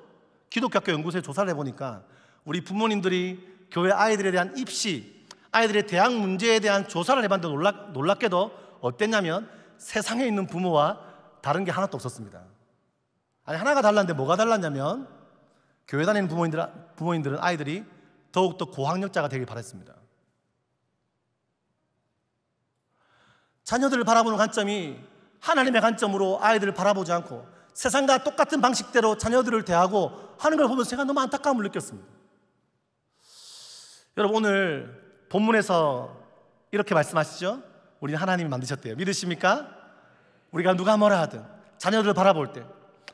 기독학교 교 연구소에 조사를 해보니까 우리 부모님들이 교회 아이들에 대한 입시 아이들의 대학 문제에 대한 조사를 해봤는데 놀랍, 놀랍게도 어땠냐면 세상에 있는 부모와 다른 게 하나도 없었습니다. 아니, 하나가 달랐는데 뭐가 달랐냐면 교회 다니는 부모님들, 부모님들은 아이들이 더욱더 고학력자가 되길 바랬습니다. 자녀들을 바라보는 관점이 하나님의 관점으로 아이들을 바라보지 않고 세상과 똑같은 방식대로 자녀들을 대하고 하는 걸 보면서 제가 너무 안타까움을 느꼈습니다. 여러분, 오늘 본문에서 이렇게 말씀하시죠? 우리는 하나님이 만드셨대요. 믿으십니까? 우리가 누가 뭐라 하든 자녀들을 바라볼 때,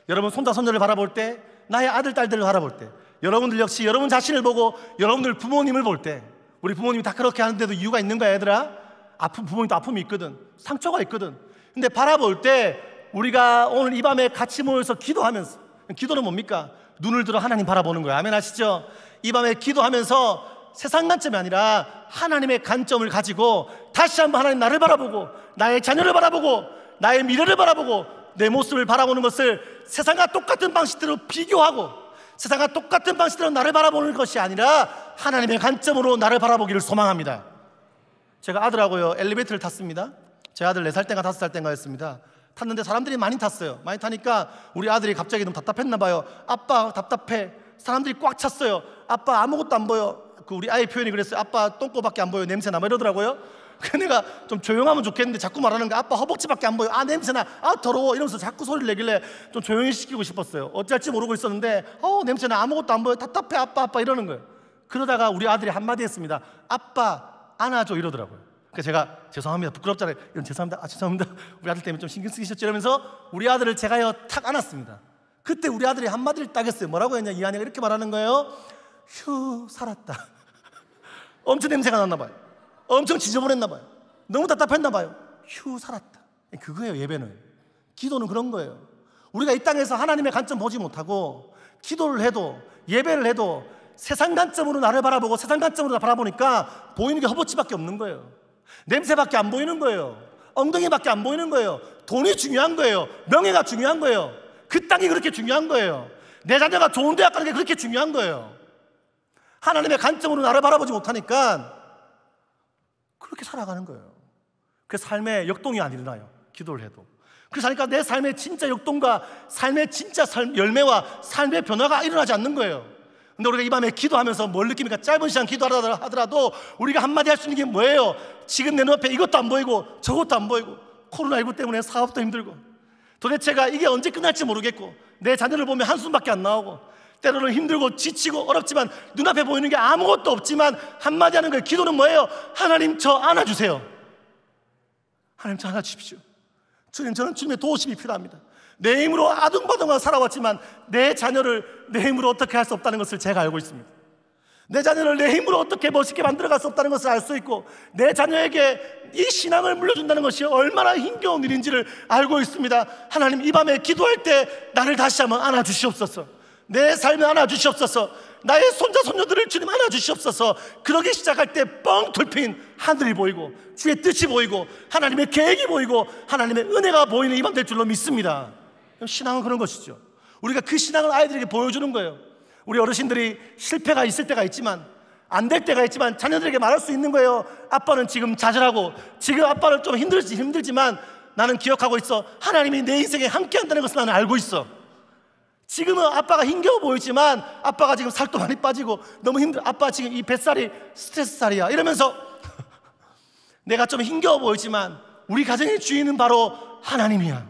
여러분 손자 손녀를 바라볼 때, 나의 아들 딸들을 바라볼 때, 여러분들 역시 여러분 자신을 보고 여러분들 부모님을 볼 때, 우리 부모님이 다 그렇게 하는데도 이유가 있는 거야, 얘들아. 아픔 부모님도 아픔이 있거든, 상처가 있거든. 근데 바라볼 때 우리가 오늘 이 밤에 같이 모여서 기도하면서 기도는 뭡니까? 눈을 들어 하나님 바라보는 거야. 아멘 아시죠이 밤에 기도하면서 세상 관점이 아니라 하나님의 관점을 가지고 다시 한번 하나님 나를 바라보고 나의 자녀를 바라보고 나의 미래를 바라보고 내 모습을 바라보는 것을 세상과 똑같은 방식대로 비교하고 세상과 똑같은 방식대로 나를 바라보는 것이 아니라 하나님의 관점으로 나를 바라보기를 소망합니다. 제가 아들하고요 엘리베이터를 탔습니다. 제 아들 4살 땐인가 5살 땐가였습니다 탔는데 사람들이 많이 탔어요. 많이 타니까 우리 아들이 갑자기 좀 답답했나 봐요. 아빠 답답해. 사람들이 꽉 찼어요. 아빠 아무것도 안 보여. 그 우리 아이 표현이 그랬어요. 아빠 똥꼬밖에 안 보여 냄새나 막 이러더라고요. 그 [laughs] 내가 좀 조용하면 좋겠는데 자꾸 말하는 거 아빠 허벅지밖에 안 보여 아 냄새나 아 더러워 이러면서 자꾸 소리를 내길래 좀 조용히 시키고 싶었어요 어찌할지 모르고 있었는데 어 냄새나 아무것도 안 보여 답답해 아빠 아빠 이러는 거예요 그러다가 우리 아들이 한마디 했습니다 아빠 안아줘 이러더라고요 그 제가 죄송합니다 부끄럽잖아요 이런 죄송합니다 아 죄송합니다 [laughs] 우리 아들 때문에 좀 신경 쓰이셨죠 이러면서 우리 아들을 제가요 탁 안았습니다 그때 우리 아들이 한마디를 딱 했어요 뭐라고 했냐 이 아내가 이렇게 말하는 거예요 휴 살았다 엄청 냄새가 났나 봐요. 엄청 지저분했나 봐요. 너무 답답했나 봐요. 휴, 살았다. 그거예요, 예배는. 기도는 그런 거예요. 우리가 이 땅에서 하나님의 관점 보지 못하고 기도를 해도 예배를 해도 세상 관점으로 나를 바라보고 세상 관점으로 바라보니까 보이는 게 허벅지밖에 없는 거예요. 냄새밖에 안 보이는 거예요. 엉덩이밖에 안 보이는 거예요. 돈이 중요한 거예요. 명예가 중요한 거예요. 그 땅이 그렇게 중요한 거예요. 내 자녀가 좋은 대학 가는 게 그렇게 중요한 거예요. 하나님의 관점으로 나를 바라보지 못하니까 그렇게 살아가는 거예요. 그 삶에 역동이 안 일어나요. 기도를 해도. 그래서 하니까 내 삶의 진짜 역동과 삶의 진짜 삶, 열매와 삶의 변화가 일어나지 않는 거예요. 근데 우리가 이 밤에 기도하면서 뭘 느낍니까? 짧은 시간 기도하더라도 우리가 한마디 할 수 있는 게 뭐예요? 지금 내 눈앞에 이것도 안 보이고 저것도 안 보이고 코로나19 때문에 사업도 힘들고 도대체가 이게 언제 끝날지 모르겠고 내 자녀를 보면 한숨밖에 안 나오고 때로는 힘들고 지치고 어렵지만 눈앞에 보이는 게 아무것도 없지만 한마디 하는 거예요. 그 기도는 뭐예요? 하나님 저 안아주세요. 하나님 저 안아주십시오. 주님 저는 주님의 도우심이 필요합니다. 내 힘으로 아둥바둥하 살아왔지만 내 자녀를 내 힘으로 어떻게 할 수 없다는 것을 제가 알고 있습니다. 내 자녀를 내 힘으로 어떻게 멋있게 만들어갈 수 없다는 것을 알 수 있고 내 자녀에게 이 신앙을 물려준다는 것이 얼마나 힘겨운 일인지를 알고 있습니다. 하나님 이 밤에 기도할 때 나를 다시 한번 안아주시옵소서. 내 삶에 안아 주시옵소서. 나의 손자 손녀들을 주님 안아 주시옵소서. 그러기 시작할 때 뻥 뚫힌 하늘이 보이고 주의 뜻이 보이고 하나님의 계획이 보이고 하나님의 은혜가 보이는 이밤될 줄로 믿습니다. 신앙은 그런 것이죠. 우리가 그 신앙을 아이들에게 보여주는 거예요. 우리 어르신들이 실패가 있을 때가 있지만 안 될 때가 있지만 자녀들에게 말할 수 있는 거예요. 아빠는 지금 좌절하고 지금 아빠는 좀 힘들지 힘들지만 나는 기억하고 있어. 하나님이 내 인생에 함께 한다는 것을 나는 알고 있어. 지금은 아빠가 힘겨워 보이지만 아빠가 지금 살도 많이 빠지고 너무 힘들어. 아빠 지금 이 뱃살이 스트레스 살이야. 이러면서 [laughs] 내가 좀 힘겨워 보이지만 우리 가정의 주인은 바로 하나님이야.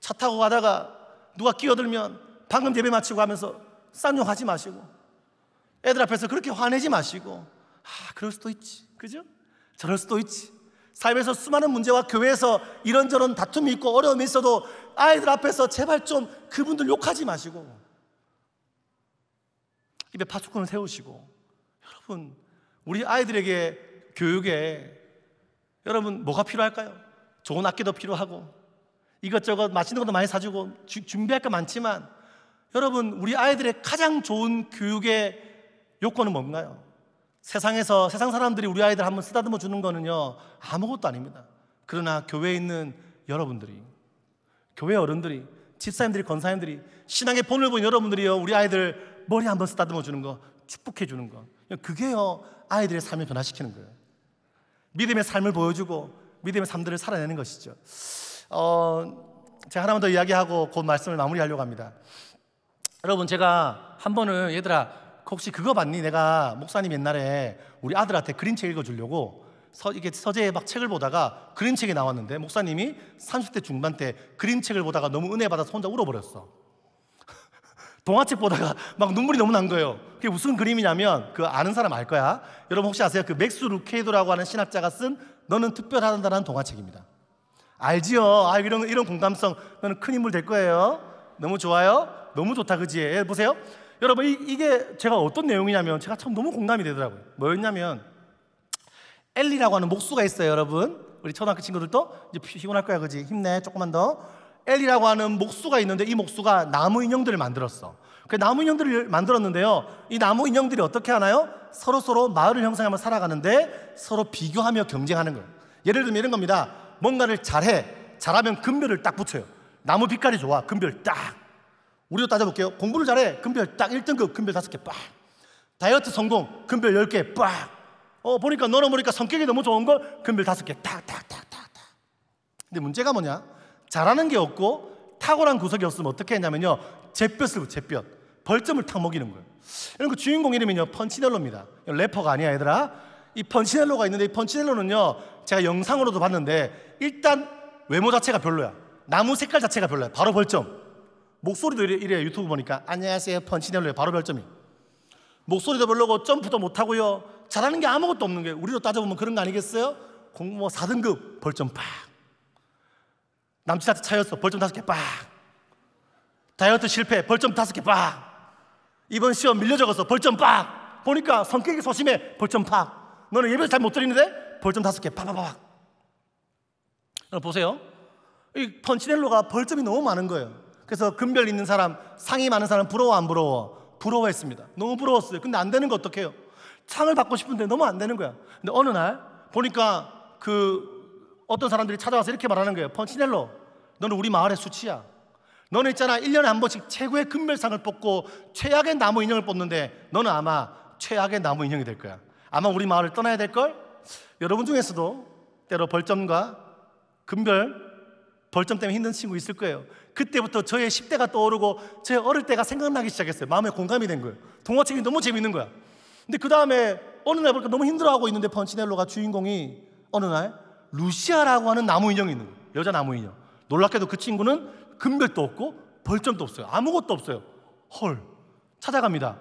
차 타고 가다가 누가 끼어들면 방금 예배 마치고 하면서 쌍욕 하지 마시고 애들 앞에서 그렇게 화내지 마시고 아, 그럴 수도 있지. 그죠? 저럴 수도 있지. 삶에서 수많은 문제와 교회에서 이런저런 다툼이 있고 어려움이 있어도 아이들 앞에서 제발 좀 그분들 욕하지 마시고 입에 파초콘을 세우시고 여러분 우리 아이들에게 교육에 여러분 뭐가 필요할까요? 좋은 악기도 필요하고 이것저것 맛있는 것도 많이 사주고 주, 준비할 게 많지만 여러분 우리 아이들의 가장 좋은 교육의 요건은 뭔가요? 세상에서 세상 사람들이 우리 아이들 한번 쓰다듬어 주는 거는요 아무것도 아닙니다. 그러나 교회에 있는 여러분들이 교회 어른들이 집사님들이 권사님들이 신앙의 본을 본 여러분들이요 우리 아이들 머리 한번 쓰다듬어 주는 거 축복해 주는 거 그게요 아이들의 삶을 변화시키는 거예요. 믿음의 삶을 보여주고 믿음의 삶들을 살아내는 것이죠. 어, 제가 하나만 더 이야기하고 곧 말씀을 마무리하려고 합니다. 여러분 제가 한 번은 얘들아 그 혹시 그거 봤니? 내가 목사님 옛날에 우리 아들한테 그림책 읽어주려고 서, 이게 서재에 막 책을 보다가 그림책이 나왔는데 목사님이 30대 중반 때 그림책을 보다가 너무 은혜 받아서 혼자 울어버렸어. [laughs] 동화책 보다가 막 눈물이 너무 난 거예요. 그게 무슨 그림이냐면 그 아는 사람 알 거야. 여러분 혹시 아세요? 그 맥스 루케이도라고 하는 신학자가 쓴 너는 특별하다라는 동화책입니다. 알지요? 아 이런 이런 공감성 너는 큰 인물 될 거예요. 너무 좋아요. 너무 좋다 그지? 예, 보세요. 여러분 이, 게 제가 어떤 내용이냐면 제가 참 너무 공감이 되더라고요. 뭐였냐면 엘리라고 하는 목수가 있어요, 여러분. 우리 초등학교 친구들도 이제 피곤할 거야, 그지? 힘내, 조금만 더. 엘리라고 하는 목수가 있는데 이 목수가 나무 인형들을 만들었어. 그 나무 인형들을 만들었는데요. 이 나무 인형들이 어떻게 하나요? 서로 서로 마을을 형성하며 살아가는데 서로 비교하며 경쟁하는 거예요. 예를 들면 이런 겁니다. 뭔가를 잘해. 잘하면 금별을 딱 붙여요. 나무 빛깔이 좋아. 금별 딱. 우리도 따져볼게요. 공부를 잘해. 금별 딱 1등급, 금별 5개 빡. 다이어트 성공, 금별 10개 빡. 어, 보니까 너는 보니까 성격이 너무 좋은 걸 금별 5개 딱, 딱, 딱, 딱, 딱. 근데 문제가 뭐냐? 잘하는 게 없고 탁월한 구석이 없으면 어떻게 했냐면요. 잿볕을, 잿볕. 벌점을 탁 먹이는 거예요. 이러분그 주인공 이름이요. 펀치넬로입니다. 래퍼가 아니야, 얘들아. 이 펀치넬로가 있는데 이 펀치넬로는요. 제가 영상으로도 봤는데 일단 외모 자체가 별로야. 나무 색깔 자체가 별로야. 바로 벌점. 목소리도 이래, 이래 유튜브 보니까 안녕하세요 펀치넬로의 바로 별점이 목소리도 별로고 점프도 못하고요 잘하는 게 아무것도 없는 게우리도 따져보면 그런 거 아니겠어요? 공모 4등급 벌점 팍 남친한테 차였어 벌점 5개 빡 다이어트 실패 벌점 5개 빡 이번 시험 밀려 적어서 벌점 빡 보니까 성격이 소심해 벌점 팍 너는 예배 를 잘못 드리는데 벌점 5개 빡빡빡 보세요 이 펀치넬로가 벌점이 너무 많은 거예요 그래서 금별 있는 사람, 상이 많은 사람 부러워 안 부러워? 부러워했습니다. 너무 부러웠어요. 근데 안 되는 거 어떡해요? 상을 받고 싶은데 너무 안 되는 거야. 근데 어느 날 보니까 그 어떤 사람들이 찾아와서 이렇게 말하는 거예요. 펀치넬로, 너는 우리 마을의 수치야. 너는 있잖아. 1년에 한 번씩 최고의 금별상을 뽑고 최악의 나무 인형을 뽑는데 너는 아마 최악의 나무 인형이 될 거야. 아마 우리 마을을 떠나야 될걸? 여러분 중에서도 때로 벌점과 금별, 벌점 때문에 힘든 친구 있을 거예요. 그때부터 저의 10대가 떠오르고 제 어릴 때가 생각나기 시작했어요. 마음에 공감이 된 거예요. 동화책이 너무 재밌는 거야. 근데 그 다음에 어느 날 보니까 너무 힘들어하고 있는데 펀치넬로가 주인공이 어느 날 루시아라고 하는 나무 인형이 있는 거예요. 여자 나무 인형. 놀랍게도 그 친구는 금별도 없고 벌점도 없어요. 아무것도 없어요. 헐. 찾아갑니다.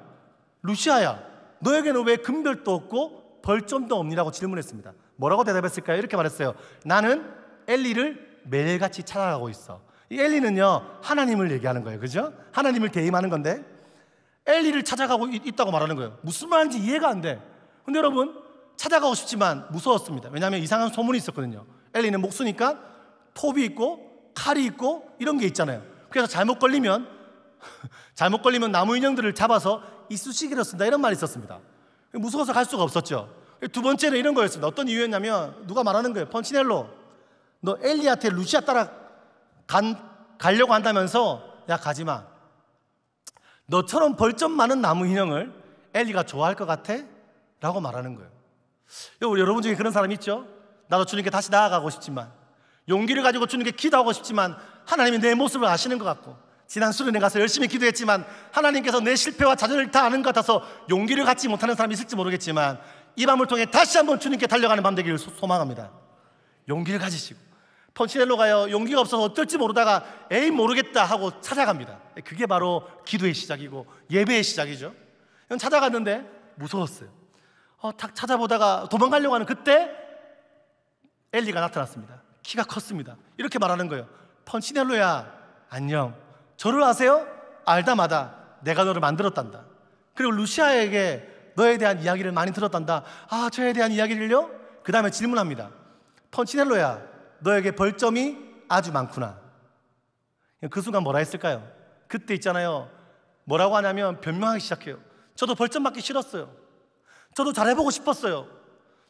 루시아야, 너에게는 왜 금별도 없고 벌점도 없니라고 질문했습니다. 뭐라고 대답했을까요? 이렇게 말했어요. 나는 엘리를 매일같이 찾아가고 있어. 이 엘리는요 하나님을 얘기하는 거예요, 그죠? 하나님을 대임하는 건데 엘리를 찾아가고 있, 다고 말하는 거예요. 무슨 말인지 이해가 안 돼. 근데 여러분 찾아가고 싶지만 무서웠습니다. 왜냐하면 이상한 소문이 있었거든요. 엘리는 목수니까 톱이 있고 칼이 있고 이런 게 있잖아요. 그래서 잘못 걸리면 [laughs] 잘못 걸리면 나무 인형들을 잡아서 이쑤시개로 쓴다 이런 말이 있었습니다. 무서워서 갈 수가 없었죠. 두 번째는 이런 거였습니다. 어떤 이유였냐면 누가 말하는 거예요. 펀치넬로 너 엘리한테 루시아 따라 간, 가려고 한다면서 야 가지 마. 너처럼 벌점 많은 나무 인형을 엘리가 좋아할 것 같아? 라고 말하는 거예요. 여러분 중에 그런 사람 있죠? 나도 주님께 다시 나아가고 싶지만 용기를 가지고 주님께 기도하고 싶지만 하나님이 내 모습을 아시는 것 같고 지난 수련회 가서 열심히 기도했지만 하나님께서 내 실패와 좌절을 다 아는 것 같아서 용기를 갖지 못하는 사람이 있을지 모르겠지만 이 밤을 통해 다시 한번 주님께 달려가는 밤 되기를 소망합니다. 용기를 가지시고 펀치넬로 가요. 용기가 없어서 어떨지 모르다가 에이 모르겠다 하고 찾아갑니다. 그게 바로 기도의 시작이고 예배의 시작이죠. 찾아갔는데 무서웠어요. 어, 탁 찾아보다가 도망가려고 하는 그때 엘리가 나타났습니다. 키가 컸습니다. 이렇게 말하는 거예요. 펀치넬로야 안녕. 저를 아세요? 알다마다 내가 너를 만들었단다. 그리고 루시아에게 너에 대한 이야기를 많이 들었단다. 아 저에 대한 이야기를요? 그 다음에 질문합니다. 펀치넬로야 너에게 벌점이 아주 많구나. 그 순간 뭐라 했을까요? 그때 있잖아요. 뭐라고 하냐면 변명하기 시작해요. 저도 벌점 받기 싫었어요. 저도 잘해보고 싶었어요.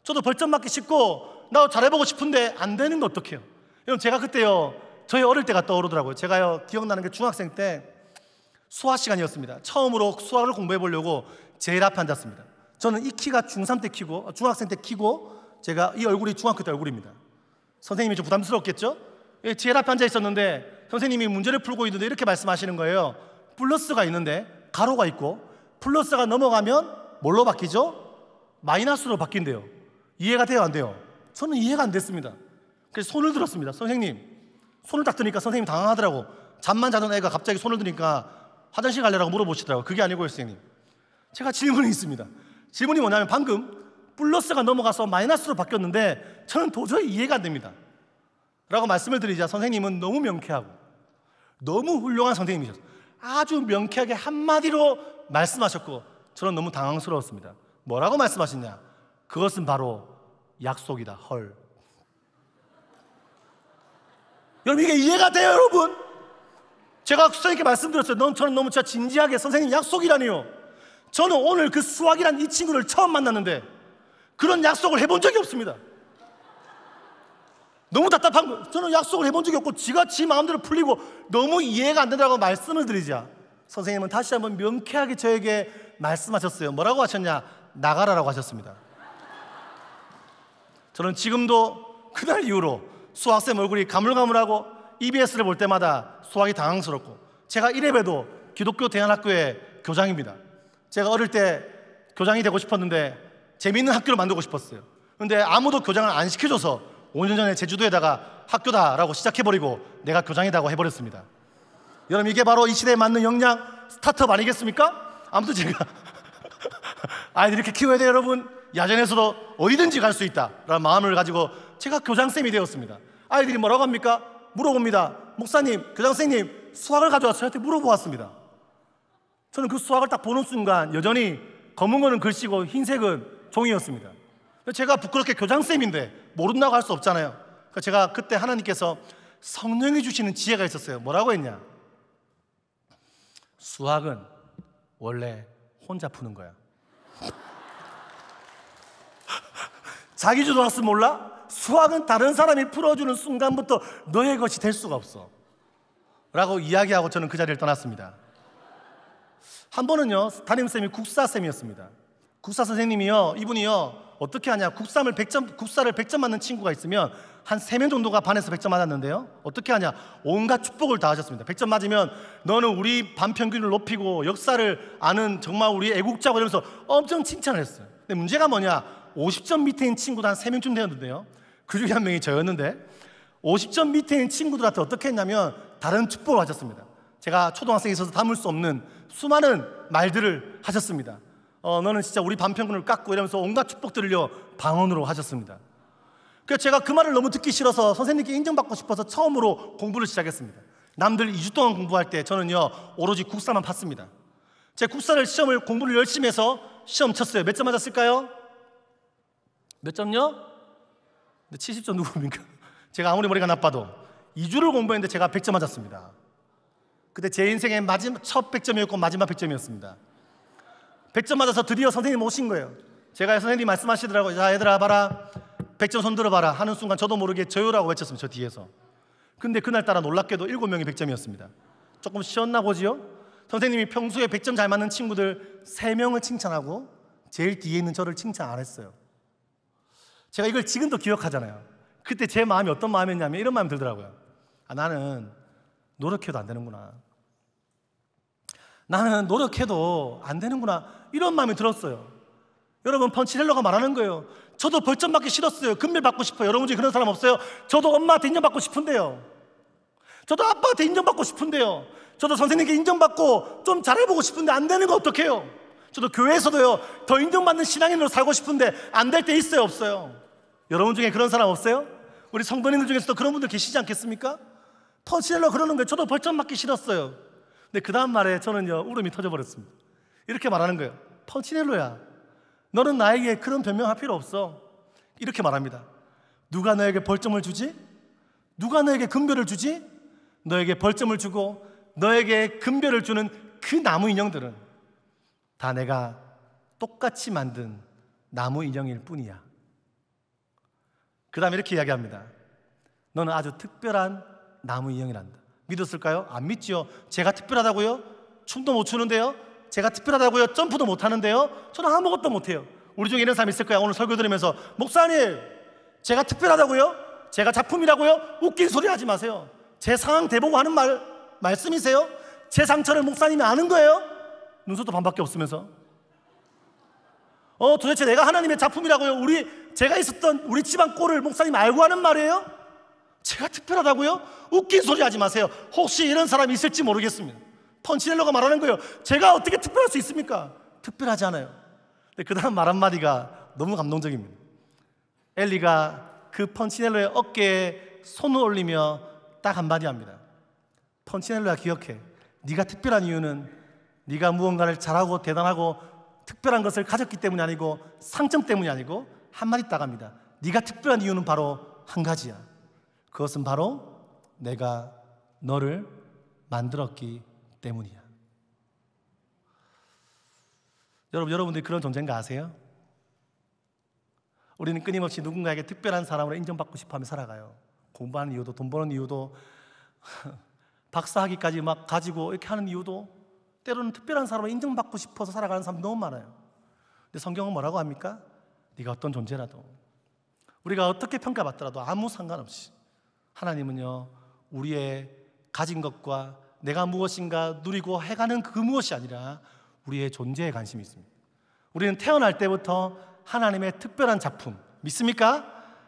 저도 벌점 받기 싫고, 나도 잘해보고 싶은데 안 되는 거 어떡해요? 여러분, 제가 그때요, 저희 어릴 때가 떠오르더라고요. 제가요, 기억나는 게 중학생 때수화 시간이었습니다. 처음으로 수화를 공부해 보려고 제일 앞에 앉았습니다. 저는 이 키가 중3 때 키고, 아, 중학생 때 키고, 제가 이 얼굴이 중학교 때 얼굴입니다. 선생님이 좀 부담스럽겠죠? 제답 예, 앉아 있었는데 선생님이 문제를 풀고 있는데 이렇게 말씀하시는 거예요. 플러스가 있는데 가로가 있고 플러스가 넘어가면 뭘로 바뀌죠? 마이너스로 바뀐대요. 이해가 돼요, 안 돼요? 저는 이해가 안 됐습니다. 그래서 손을 들었습니다. 선생님. 손을 딱 드니까 선생님 당황하더라고. 잠만 자던 애가 갑자기 손을 드니까 화장실 가려라고 물어보시더라고. 그게 아니고요, 선생님. 제가 질문이 있습니다. 질문이 뭐냐면 방금 플러스가 넘어가서 마이너스로 바뀌었는데 저는 도저히 이해가 안 됩니다. 라고 말씀을 드리자 선생님은 너무 명쾌하고 너무 훌륭한 선생님이셨어요. 아주 명쾌하게 한마디로 말씀하셨고 저는 너무 당황스러웠습니다. 뭐라고 말씀하셨냐? 그것은 바로 약속이다. 헐. 여러분 이게 이해가 돼요, 여러분? 제가 선생님께 말씀드렸어요. 넌 저는 너무 진지하게 선생님 약속이라니요. 저는 오늘 그 수학이란 이 친구를 처음 만났는데 그런 약속을 해본 적이 없습니다. 너무 답답한 거 저는 약속을 해본 적이 없고 지가 지 마음대로 풀리고 너무 이해가 안되더고 말씀을 드리자. 선생님은 다시 한번 명쾌하게 저에게 말씀하셨어요. 뭐라고 하셨냐? 나가라라고 하셨습니다. 저는 지금도 그날 이후로 수학쌤 얼굴이 가물가물하고 EBS를 볼 때마다 수학이 당황스럽고 제가 이래봬도 기독교 대안학교의 교장입니다. 제가 어릴 때 교장이 되고 싶었는데 재미있는 학교를 만들고 싶었어요. 근데 아무도 교장을 안 시켜줘서 5년 전에 제주도에다가 학교다라고 시작해버리고 내가 교장이다고 해버렸습니다. 여러분 이게 바로 이 시대에 맞는 역량 스타트업 아니겠습니까? 아무튼 제가 [laughs] 아이들 이렇게 키워야 돼요 여러분 야전에서도 어디든지 갈 수 있다라는 마음을 가지고 제가 교장쌤이 되었습니다 아이들이 뭐라고 합니까? 물어봅니다 목사님, 교장선생님 수학을 가져와서 저한테 물어보았습니다 저는 그 수학을 딱 보는 순간 여전히 검은 거는 글씨고 흰색은 종이었습니다. 제가 부끄럽게 교장쌤인데 모른다고 할 수 없잖아요. 그러니까 제가 그때 하나님께서 성령이 주시는 지혜가 있었어요. 뭐라고 했냐? 수학은 원래 혼자 푸는 거야. [laughs] 자기 주도 왔으면 몰라? 수학은 다른 사람이 풀어주는 순간부터 너의 것이 될 수가 없어. 라고 이야기하고 저는 그 자리를 떠났습니다. 한 번은요, 담임쌤이 국사쌤이었습니다. 국사 선생님이요, 이분이요, 어떻게 하냐. 국사를 100점, 국사를 100점 맞는 친구가 있으면 한 3명 정도가 반에서 100점 맞았는데요. 어떻게 하냐. 온갖 축복을 다 하셨습니다. 100점 맞으면 너는 우리 반평균을 높이고 역사를 아는 정말 우리 애국자고 이러면서 엄청 칭찬을 했어요. 근데 문제가 뭐냐. 50점 밑에인 친구도 한 3명쯤 되었는데요. 그 중에 한 명이 저였는데 50점 밑에인 친구들한테 어떻게 했냐면 다른 축복을 하셨습니다. 제가 초등학생에 있어서 담을 수 없는 수많은 말들을 하셨습니다. 어, 너는 진짜 우리 반평군을 깎고 이러면서 온갖 축복들을요 방언으로 하셨습니다. 그래서 제가 그 말을 너무 듣기 싫어서 선생님께 인정받고 싶어서 처음으로 공부를 시작했습니다. 남들 2주 동안 공부할 때 저는요 오로지 국사만 봤습니다제 국사를 시험을 공부를 열심히 해서 시험 쳤어요. 몇 점 맞았을까요? 몇 점요? 70점 누구니까 [laughs] 제가 아무리 머리가 나빠도 2주를 공부했는데 제가 100점 맞았습니다. 그때 제 인생의 마지막 첫 100점이었고 마지막 100점이었습니다. 100점 맞아서 드디어 선생님 오신 거예요. 제가 선생님 말씀하시더라고요. 자, 얘들아, 봐라. 100점 손들어 봐라. 하는 순간 저도 모르게 저요라고 외쳤습니다. 저 뒤에서. 근데 그날따라 놀랍게도 7명이 100점이었습니다. 조금 쉬었나 보지요? 선생님이 평소에 100점 잘 맞는 친구들 3명을 칭찬하고 제일 뒤에 있는 저를 칭찬 안 했어요. 제가 이걸 지금도 기억하잖아요. 그때 제 마음이 어떤 마음이었냐면 이런 마음이 들더라고요. 아, 나는 노력해도 안 되는구나. 나는 노력해도 안 되는구나. 이런 마음이 들었어요. 여러분, 펀치렐러가 말하는 거예요. 저도 벌점 받기 싫었어요. 금메 받고 싶어요. 여러분 중에 그런 사람 없어요? 저도 엄마한테 인정받고 싶은데요. 저도 아빠한테 인정받고 싶은데요. 저도 선생님께 인정받고 좀 잘해보고 싶은데 안 되는 거 어떡해요? 저도 교회에서도요, 더 인정받는 신앙인으로 살고 싶은데 안 될 때 있어요, 없어요? 여러분 중에 그런 사람 없어요? 우리 성도님들 중에서도 그런 분들 계시지 않겠습니까? 퍼치렐러 그러는 거예요. 저도 벌점 맞기 싫었어요. 근데 그 다음 말에 저는 울음이 터져버렸습니다. 이렇게 말하는 거예요. 펀치넬로야. 너는 나에게 그런 변명할 필요 없어. 이렇게 말합니다. 누가 너에게 벌점을 주지? 누가 너에게 금별을 주지? 너에게 벌점을 주고 너에게 금별을 주는 그 나무 인형들은 다 내가 똑같이 만든 나무 인형일 뿐이야. 그 다음에 이렇게 이야기합니다. 너는 아주 특별한 나무 인형이란다. 믿었을까요? 안 믿지요. 제가 특별하다고요? 춤도 못 추는데요? 제가 특별하다고요? 점프도 못 하는데요? 저는 아무것도 못 해요. 우리 중에 이런 사람 있을 거야. 오늘 설교 들으면서 목사님, 제가 특별하다고요? 제가 작품이라고요? 웃긴 소리 하지 마세요. 제 상황 대보고 하는 말 말씀이세요? 제 상처를 목사님이 아는 거예요? 눈썹도 반밖에 없으면서. 어, 도대체 내가 하나님의 작품이라고요? 우리 제가 있었던 우리 집안 꼴을 목사님 알고 하는 말이에요? 제가 특별하다고요? 웃긴 소리 하지 마세요. 혹시 이런 사람이 있을지 모르겠습니다. 펀치넬로가 말하는 거예요. 제가 어떻게 특별할 수 있습니까? 특별하지 않아요. 근데 그 다음 말 한마디가 너무 감동적입니다. 엘리가 그 펀치넬로의 어깨에 손을 올리며 딱 한마디 합니다. 펀치넬로야 기억해. 네가 특별한 이유는 네가 무언가를 잘하고 대단하고 특별한 것을 가졌기 때문이 아니고 상점 때문이 아니고 한마디 딱합니다 네가 특별한 이유는 바로 한 가지야. 그것은 바로 내가 너를 만들었기 때문이야. 여러분, 여러분들 그런 존재인가 아세요? 우리는 끊임없이 누군가에게 특별한 사람으로 인정받고 싶어 하며 살아가요. 공부하는 이유도, 돈 버는 이유도, [laughs] 박사학위까지 막 가지고 이렇게 하는 이유도, 때로는 특별한 사람으로 인정받고 싶어서 살아가는 사람 너무 많아요. 근데 성경은 뭐라고 합니까? 네가 어떤 존재라도, 우리가 어떻게 평가받더라도 아무 상관없이 하나님은요, 우리의 가진 것과 내가 무엇인가 누리고 해가는 그 무엇이 아니라 우리의 존재에 관심이 있습니다. 우리는 태어날 때부터 하나님의 특별한 작품, 믿습니까?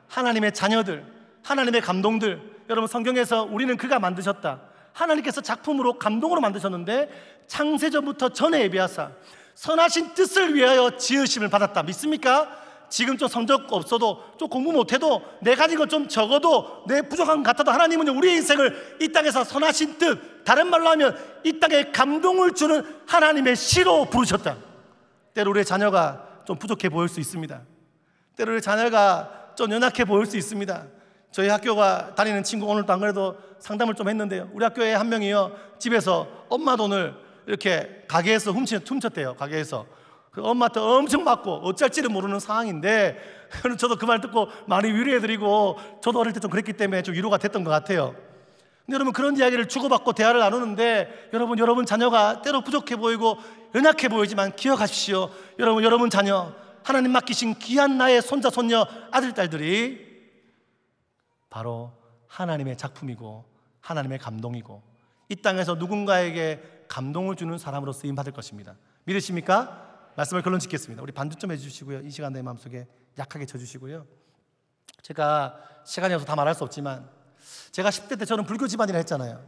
하나님의 자녀들, 하나님의 감동들. 여러분 성경에서 우리는 그가 만드셨다. 하나님께서 작품으로 감동으로 만드셨는데 창세전부터 전에 예비하사 선하신 뜻을 위하여 지으심을 받았다. 믿습니까? 지금 좀 성적 없어도 좀 공부 못해도 내 가진 것 좀 적어도 내 부족한 것 같아도 하나님은 우리의 인생을 이 땅에서 선하신 뜻 다른 말로 하면 이 땅에 감동을 주는 하나님의 시로 부르셨다 때로 우리의 자녀가 좀 부족해 보일 수 있습니다 때로 우리의 자녀가 좀 연약해 보일 수 있습니다 저희 학교가 다니는 친구 오늘도 안 그래도 상담을 좀 했는데요 우리 학교에 한 명이요 집에서 엄마 돈을 이렇게 가게에서 훔쳤대요 가게에서 그 엄마한테 엄청 맞고 어쩔지를 모르는 상황인데 [laughs] 저도 그 말 듣고 많이 위로해드리고 저도 어릴 때 좀 그랬기 때문에 좀 위로가 됐던 것 같아요. 근데 여러분 그런 이야기를 주고받고 대화를 나누는데 여러분 여러분 자녀가 때로 부족해 보이고 연약해 보이지만 기억하십시오. 여러분 여러분 자녀 하나님 맡기신 귀한 나의 손자 손녀 아들 딸들이 바로 하나님의 작품이고 하나님의 감동이고 이 땅에서 누군가에게 감동을 주는 사람으로 쓰임 받을 것입니다. 믿으십니까? 말씀을 결론 짓겠습니다. 우리 반주점 해주시고요. 이 시간 내 마음속에 약하게 쳐주시고요. 제가 시간이 없어서 다 말할 수 없지만 제가 10대 때 저는 불교 집안이라 했잖아요.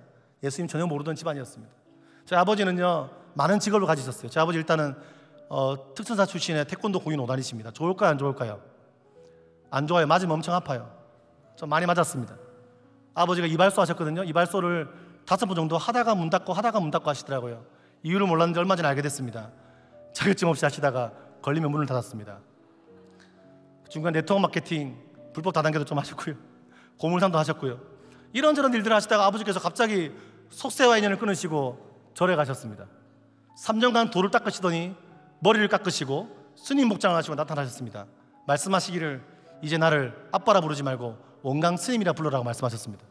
예수님 전혀 모르던 집안이었습니다. 저희 아버지는요 많은 직업을 가지셨어요. 저희 아버지 일단은 어, 특전사 출신의 태권도 고인 오단이십니다. 좋을까요 안 좋을까요? 안 좋아요. 맞으면 엄청 아파요. 좀 많이 맞았습니다. 아버지가 이발소 하셨거든요. 이발소를 다섯 번 정도 하다가 문 닫고 하다가 문 닫고 하시더라고요. 이유를 몰랐는데 얼마 전에 알게 됐습니다. 자격증 없이 하시다가 걸리면 문을 닫았습니다. 중간 네트워크 마케팅 불법 다단계도 좀 하셨고요. 고물상도 하셨고요. 이런저런 일들을 하시다가 아버지께서 갑자기 속세와 인연을 끊으시고 절에 가셨습니다. 3년간 돌을 닦으시더니 머리를 깎으시고 스님 목장을 하시고 나타나셨습니다. 말씀하시기를 이제 나를 아빠라 부르지 말고 원강 스님이라 불러라고 말씀하셨습니다.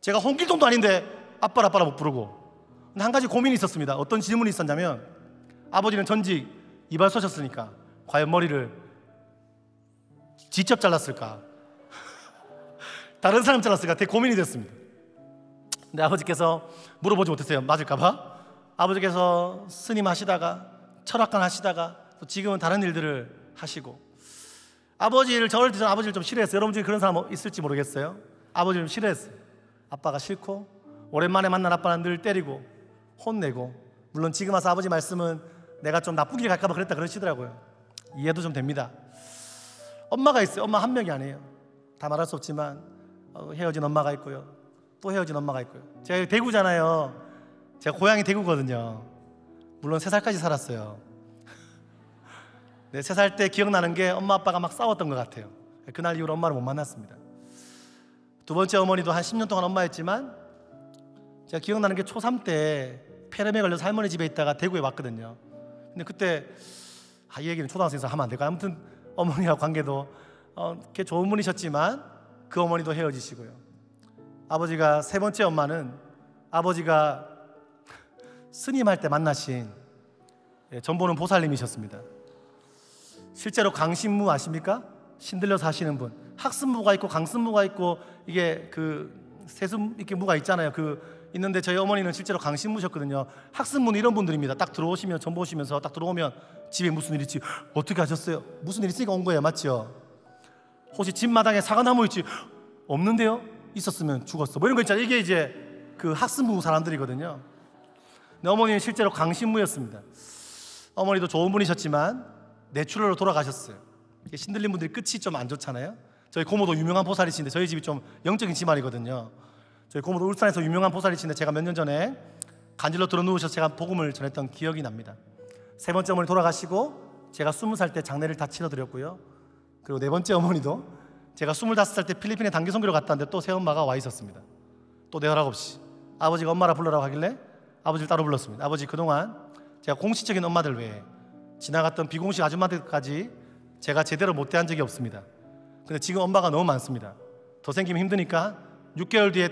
제가 홍길동도 아닌데 아빠라 아빠라 못 부르고 한 가지 고민이 있었습니다. 어떤 질문이 있었냐면 아버지는 전직 이발소셨으니까 과연 머리를 직접 잘랐을까? 다른 사람 잘랐을까? 되게 고민이 됐습니다. 근데 아버지께서 물어보지 못했어요. 맞을까봐. 아버지께서 스님 하시다가 철학관 하시다가 또 지금은 다른 일들을 하시고 아버지를 저를 전 아버지를 좀 싫어했어요. 여러분 중에 그런 사람 뭐 있을지 모르겠어요. 아버지를 좀 싫어했어요. 아빠가 싫고 오랜만에 만난 아빠는 늘 때리고 혼내고 물론 지금 와서 아버지 말씀은 내가 좀 나쁜 길 갈까봐 그랬다 그러시더라고요. 이해도 좀 됩니다. 엄마가 있어요. 엄마 한 명이 아니에요. 다 말할 수 없지만 어, 헤어진 엄마가 있고요. 또 헤어진 엄마가 있고요. 제가 대구잖아요. 제가 고향이 대구거든요. 물론 세 살까지 살았어요. [laughs] 네, 세 살 때 기억나는 게 엄마 아빠가 막 싸웠던 것 같아요. 그날 이후로 엄마를 못 만났습니다. 두 번째 어머니도 한 10년 동안 엄마였지만 제가 기억나는 게 초3 때 폐렴에 걸려서 할머니 집에 있다가 대구에 왔거든요. 근데 그때 아, 이 얘기는 초등학생에서 하면 안 될까? 아무튼 어머니와 관계도 어, 좋은 분이셨지만 그 어머니도 헤어지시고요. 아버지가 세 번째 엄마는 아버지가 스님 할 때 만나신 예, 전보는 보살님이셨습니다. 실제로 강신무 아십니까? 신들려 사시는 분. 학습무가 있고 강습무가 있고 이게 그 세수 이렇게 무가 있잖아요. 그 있는데 저희 어머니는 실제로 강신무셨거든요. 학습문 이런 분들입니다. 딱 들어오시면 전보 오시면서 딱 들어오면 집에 무슨 일 있지? 어떻게 하셨어요? 무슨 일 있으니까 온 거예요, 맞죠? 혹시 집 마당에 사과나무 있지? 없는데요? 있었으면 죽었어. 뭐 이런 거 있잖아요. 이게 이제 그 학습부 사람들이거든요. 근데 어머니는 실제로 강신무였습니다. 어머니도 좋은 분이셨지만 내추럴로 돌아가셨어요. 신들린 분들이 끝이 좀 안 좋잖아요. 저희 고모도 유명한 보살이신데 저희 집이 좀 영적인 집안이거든요. 저희 고모도 울산에서 유명한 보살이신데 제가 몇 년 전에 간질로 들어누우셔서 제가 복음을 전했던 기억이 납니다. 세 번째 어머니 돌아가시고 제가 스무 살 때 장례를 다 치러드렸고요. 그리고 네 번째 어머니도 제가 스물다섯 살 때 필리핀에 단기 선교를 갔다는데 또 새엄마가 와 있었습니다. 또 내 허락 없이 아버지가 엄마라 불러라고 하길래 아버지를 따로 불렀습니다. 아버지 그동안 제가 공식적인 엄마들 외에 지나갔던 비공식 아줌마들까지 제가 제대로 못 대한 적이 없습니다. 근데 지금 엄마가 너무 많습니다. 더 생기면 힘드니까 6개월 뒤에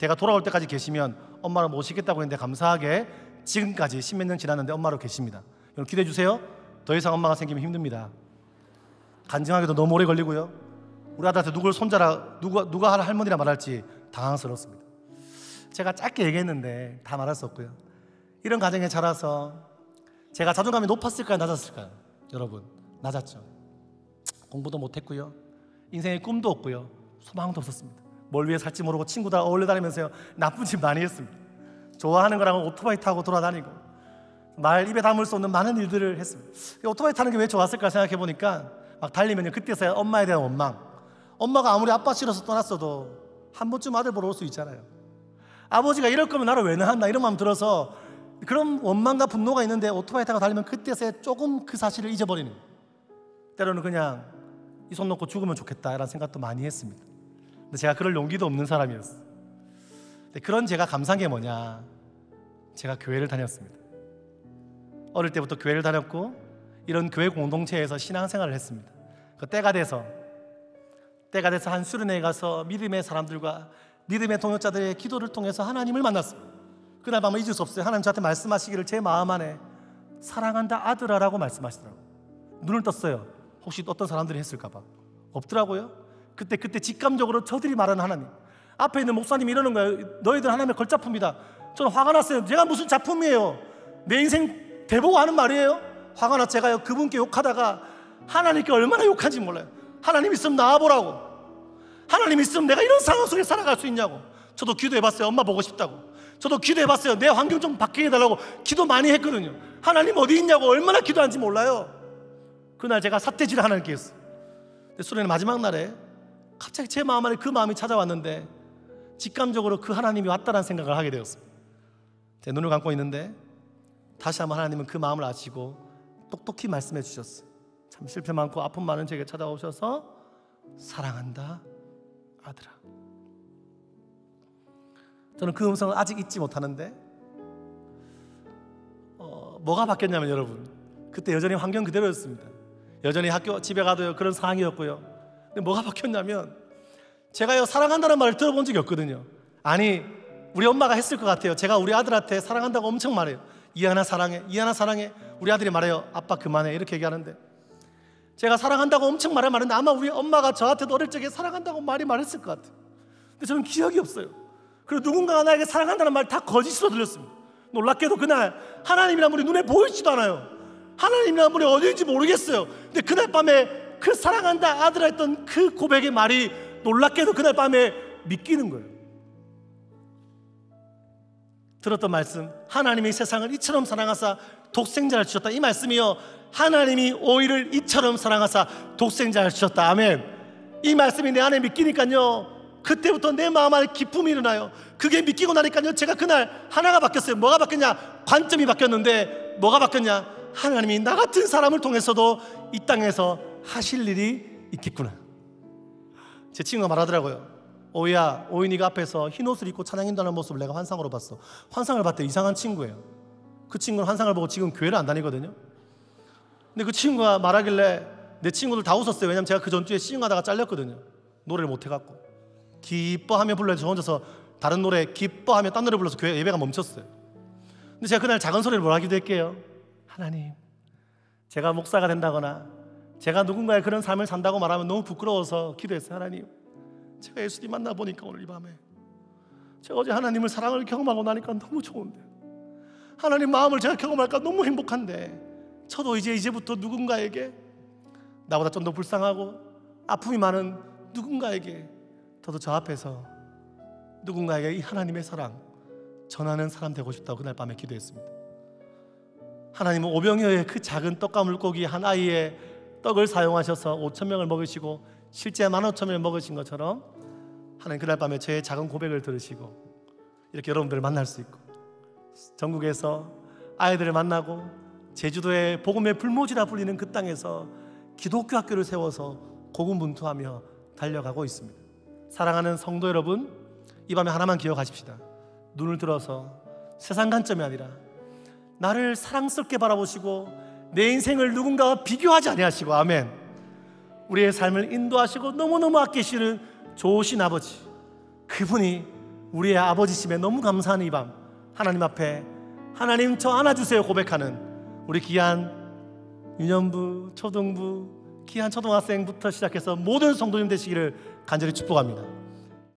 제가 돌아올 때까지 계시면 엄마를 모시겠다고 했는데 감사하게 지금까지 십몇 년 지났는데 엄마로 계십니다. 여러분 기대해 주세요. 더 이상 엄마가 생기면 힘듭니다. 간증하기도 너무 오래 걸리고요. 우리 아들한테 누굴 손자라 누가 누가 할 할머니라 말할지 당황스럽습니다. 제가 짧게 얘기했는데 다 말할 수 없고요. 이런 가정에 자라서 제가 자존감이 높았을까요, 낮았을까요? 여러분, 낮았죠. 공부도 못했고요. 인생의 꿈도 없고요. 소망도 없었습니다. 뭘 위해 살지 모르고 친구 다 어울려 다니면서요 나쁜 짓 많이 했습니다 좋아하는 거랑 오토바이 타고 돌아다니고 말 입에 담을 수 없는 많은 일들을 했습니다 오토바이 타는 게 왜 좋았을까 생각해 보니까 막달리면 그때서야 엄마에 대한 원망 엄마가 아무리 아빠 싫어서 떠났어도 한 번쯤 아들 보러 올 수 있잖아요 아버지가 이럴 거면 나를 왜 낳았나 이런 마음 들어서 그런 원망과 분노가 있는데 오토바이 타고 달리면 그때서야 조금 그 사실을 잊어버리는 때로는 그냥 이 손 놓고 죽으면 좋겠다 이런 생각도 많이 했습니다 근데 제가 그럴 용기도 없는 사람이었어 근데 그런 제가 감사게 뭐냐? 제가 교회를 다녔습니다. 어릴 때부터 교회를 다녔고 이런 교회 공동체에서 신앙생활을 했습니다. 그 때가 돼서 때가 돼서 한수련회 가서 믿음의 사람들과 믿음의 동역자들의 기도를 통해서 하나님을 만났습니 그날 밤을 잊을 수 없어요. 하나님 저한테 말씀하시기를 제 마음 안에 사랑한다 아들아라고 말씀하시더라고요. 눈을 떴어요. 혹시 어떤 사람들이 했을까봐 없더라고요. 그때 그때 직감적으로 저들이 말하는 하나님 앞에 있는 목사님이 이러는 거예요. 너희들 하나님의 걸작품이다. 저는 화가 났어요. 제가 무슨 작품이에요? 내 인생 대보고 하는 말이에요? 화가 나 제가요 그분께 욕하다가 하나님께 얼마나 욕한지 몰라요. 하나님 있으면 나와보라고. 하나님 있으면 내가 이런 상황 속에 살아갈 수 있냐고. 저도 기도해봤어요. 엄마 보고 싶다고. 저도 기도해봤어요. 내 환경 좀 바뀌게 해달라고 기도 많이 했거든요. 하나님 어디 있냐고 얼마나 기도한지 몰라요. 그날 제가 사태질 하나님께 했어요. 근데 수련의 마지막 날에 갑자기 제 마음 안에 그 마음이 찾아왔는데 직감적으로 그 하나님이 왔다는 생각을 하게 되었습니다. 제 눈을 감고 있는데 다시 한번 하나님은 그 마음을 아시고 똑똑히 말씀해 주셨어요. 참 실패 많고 아픔 많은 제게 찾아오셔서 사랑한다 아들아. 저는 그 음성을 아직 잊지 못하는데 어, 뭐가 바뀌었냐면 여러분 그때 여전히 환경 그대로였습니다. 여전히 학교 집에 가도 그런 상황이었고요. 근데 뭐가 바뀌었냐면 제가 요 사랑한다는 말을 들어본 적이 없거든요. 아니 우리 엄마가 했을 것 같아요. 제가 우리 아들한테 사랑한다고 엄청 말해요. 이하나 사랑해, 이하나 사랑해. 우리 아들이 말해요. 아빠 그만해 이렇게 얘기하는데 제가 사랑한다고 엄청 말을 말했는데 아마 우리 엄마가 저한테도 어릴 적에 사랑한다고 말이 말했을 것 같아요. 근데 저는 기억이 없어요. 그리고 누군가가 나에게 사랑한다는 말 다 거짓으로 들렸습니다. 놀랍게도 그날 하나님이란 분이 눈에 보이지도 않아요. 하나님이란 분이 어디인지 모르겠어요. 근데 그날 밤에 그 사랑한다 아들아 했던 그 고백의 말이 놀랍게도 그날 밤에 믿기는 거예요. 들었던 말씀, 하나님이 세상을 이처럼 사랑하사 독생자를 주셨다. 이 말씀이요. 하나님이 오이를 이처럼 사랑하사 독생자를 주셨다. 아멘. 이 말씀이 내 안에 믿기니까요. 그때부터 내 마음 안에 기쁨이 일어나요. 그게 믿기고 나니까요. 제가 그날 하나가 바뀌었어요. 뭐가 바뀌었냐? 관점이 바뀌었는데 뭐가 바뀌었냐? 하나님이 나 같은 사람을 통해서도 이 땅에서 하실 일이 있겠구나. 제 친구가 말하더라고요. 오야, 오인이가 앞에서 흰 옷을 입고 찬양 인도는 모습을 내가 환상으로 봤어. 환상을 봤대 이상한 친구예요. 그 친구는 환상을 보고 지금 교회를 안 다니거든요. 근데 그 친구가 말하길래 내 친구들 다 웃었어요. 왜냐면 제가 그 전주에 시흥하다가 잘렸거든요. 노래를 못 해갖고 기뻐하며 불러서 저 혼자서 다른 노래 기뻐하며 딴 노래 불러서 교회 예배가 멈췄어요. 근데 제가 그날 작은 소리를 뭐라기도 할게요 하나님, 제가 목사가 된다거나 제가 누군가의 그런 삶을 산다고 말하면 너무 부끄러워서 기도했어요. 하나님, 제가 예수님 만나 보니까 오늘 이 밤에 제가 어제 하나님을 사랑을 경험하고 나니까 너무 좋은데 하나님 마음을 제가 경험할까 너무 행복한데 저도 이제 이제부터 누군가에게 나보다 좀 더 불쌍하고 아픔이 많은 누군가에게 저도 저 앞에서 누군가에게 이 하나님의 사랑 전하는 사람 되고 싶다고 그날 밤에 기도했습니다. 하나님은 오병이의그 작은 떡과 물고기 한 아이의 떡을 사용하셔서 5천 명을 먹으시고 실제 1만 5천 명을 먹으신 것처럼 하는 그날 밤에 제 작은 고백을 들으시고 이렇게 여러분들을 만날 수 있고 전국에서 아이들을 만나고 제주도의 복음의 불모지라 불리는 그 땅에서 기독교 학교를 세워서 고군분투하며 달려가고 있습니다. 사랑하는 성도 여러분, 이 밤에 하나만 기억하십시다. 눈을 들어서 세상 관점이 아니라 나를 사랑스럽게 바라보시고 내 인생을 누군가와 비교하지 아니하시고 아멘. 우리의 삶을 인도하시고 너무너무 아끼시는 좋으신 아버지. 그분이 우리의 아버지심에 너무 감사하는 이밤 하나님 앞에 하나님 저 안아주세요 고백하는 우리 귀한 유년부, 초등부, 귀한 초등학생부터 시작해서 모든 성도님 되시기를 간절히 축복합니다.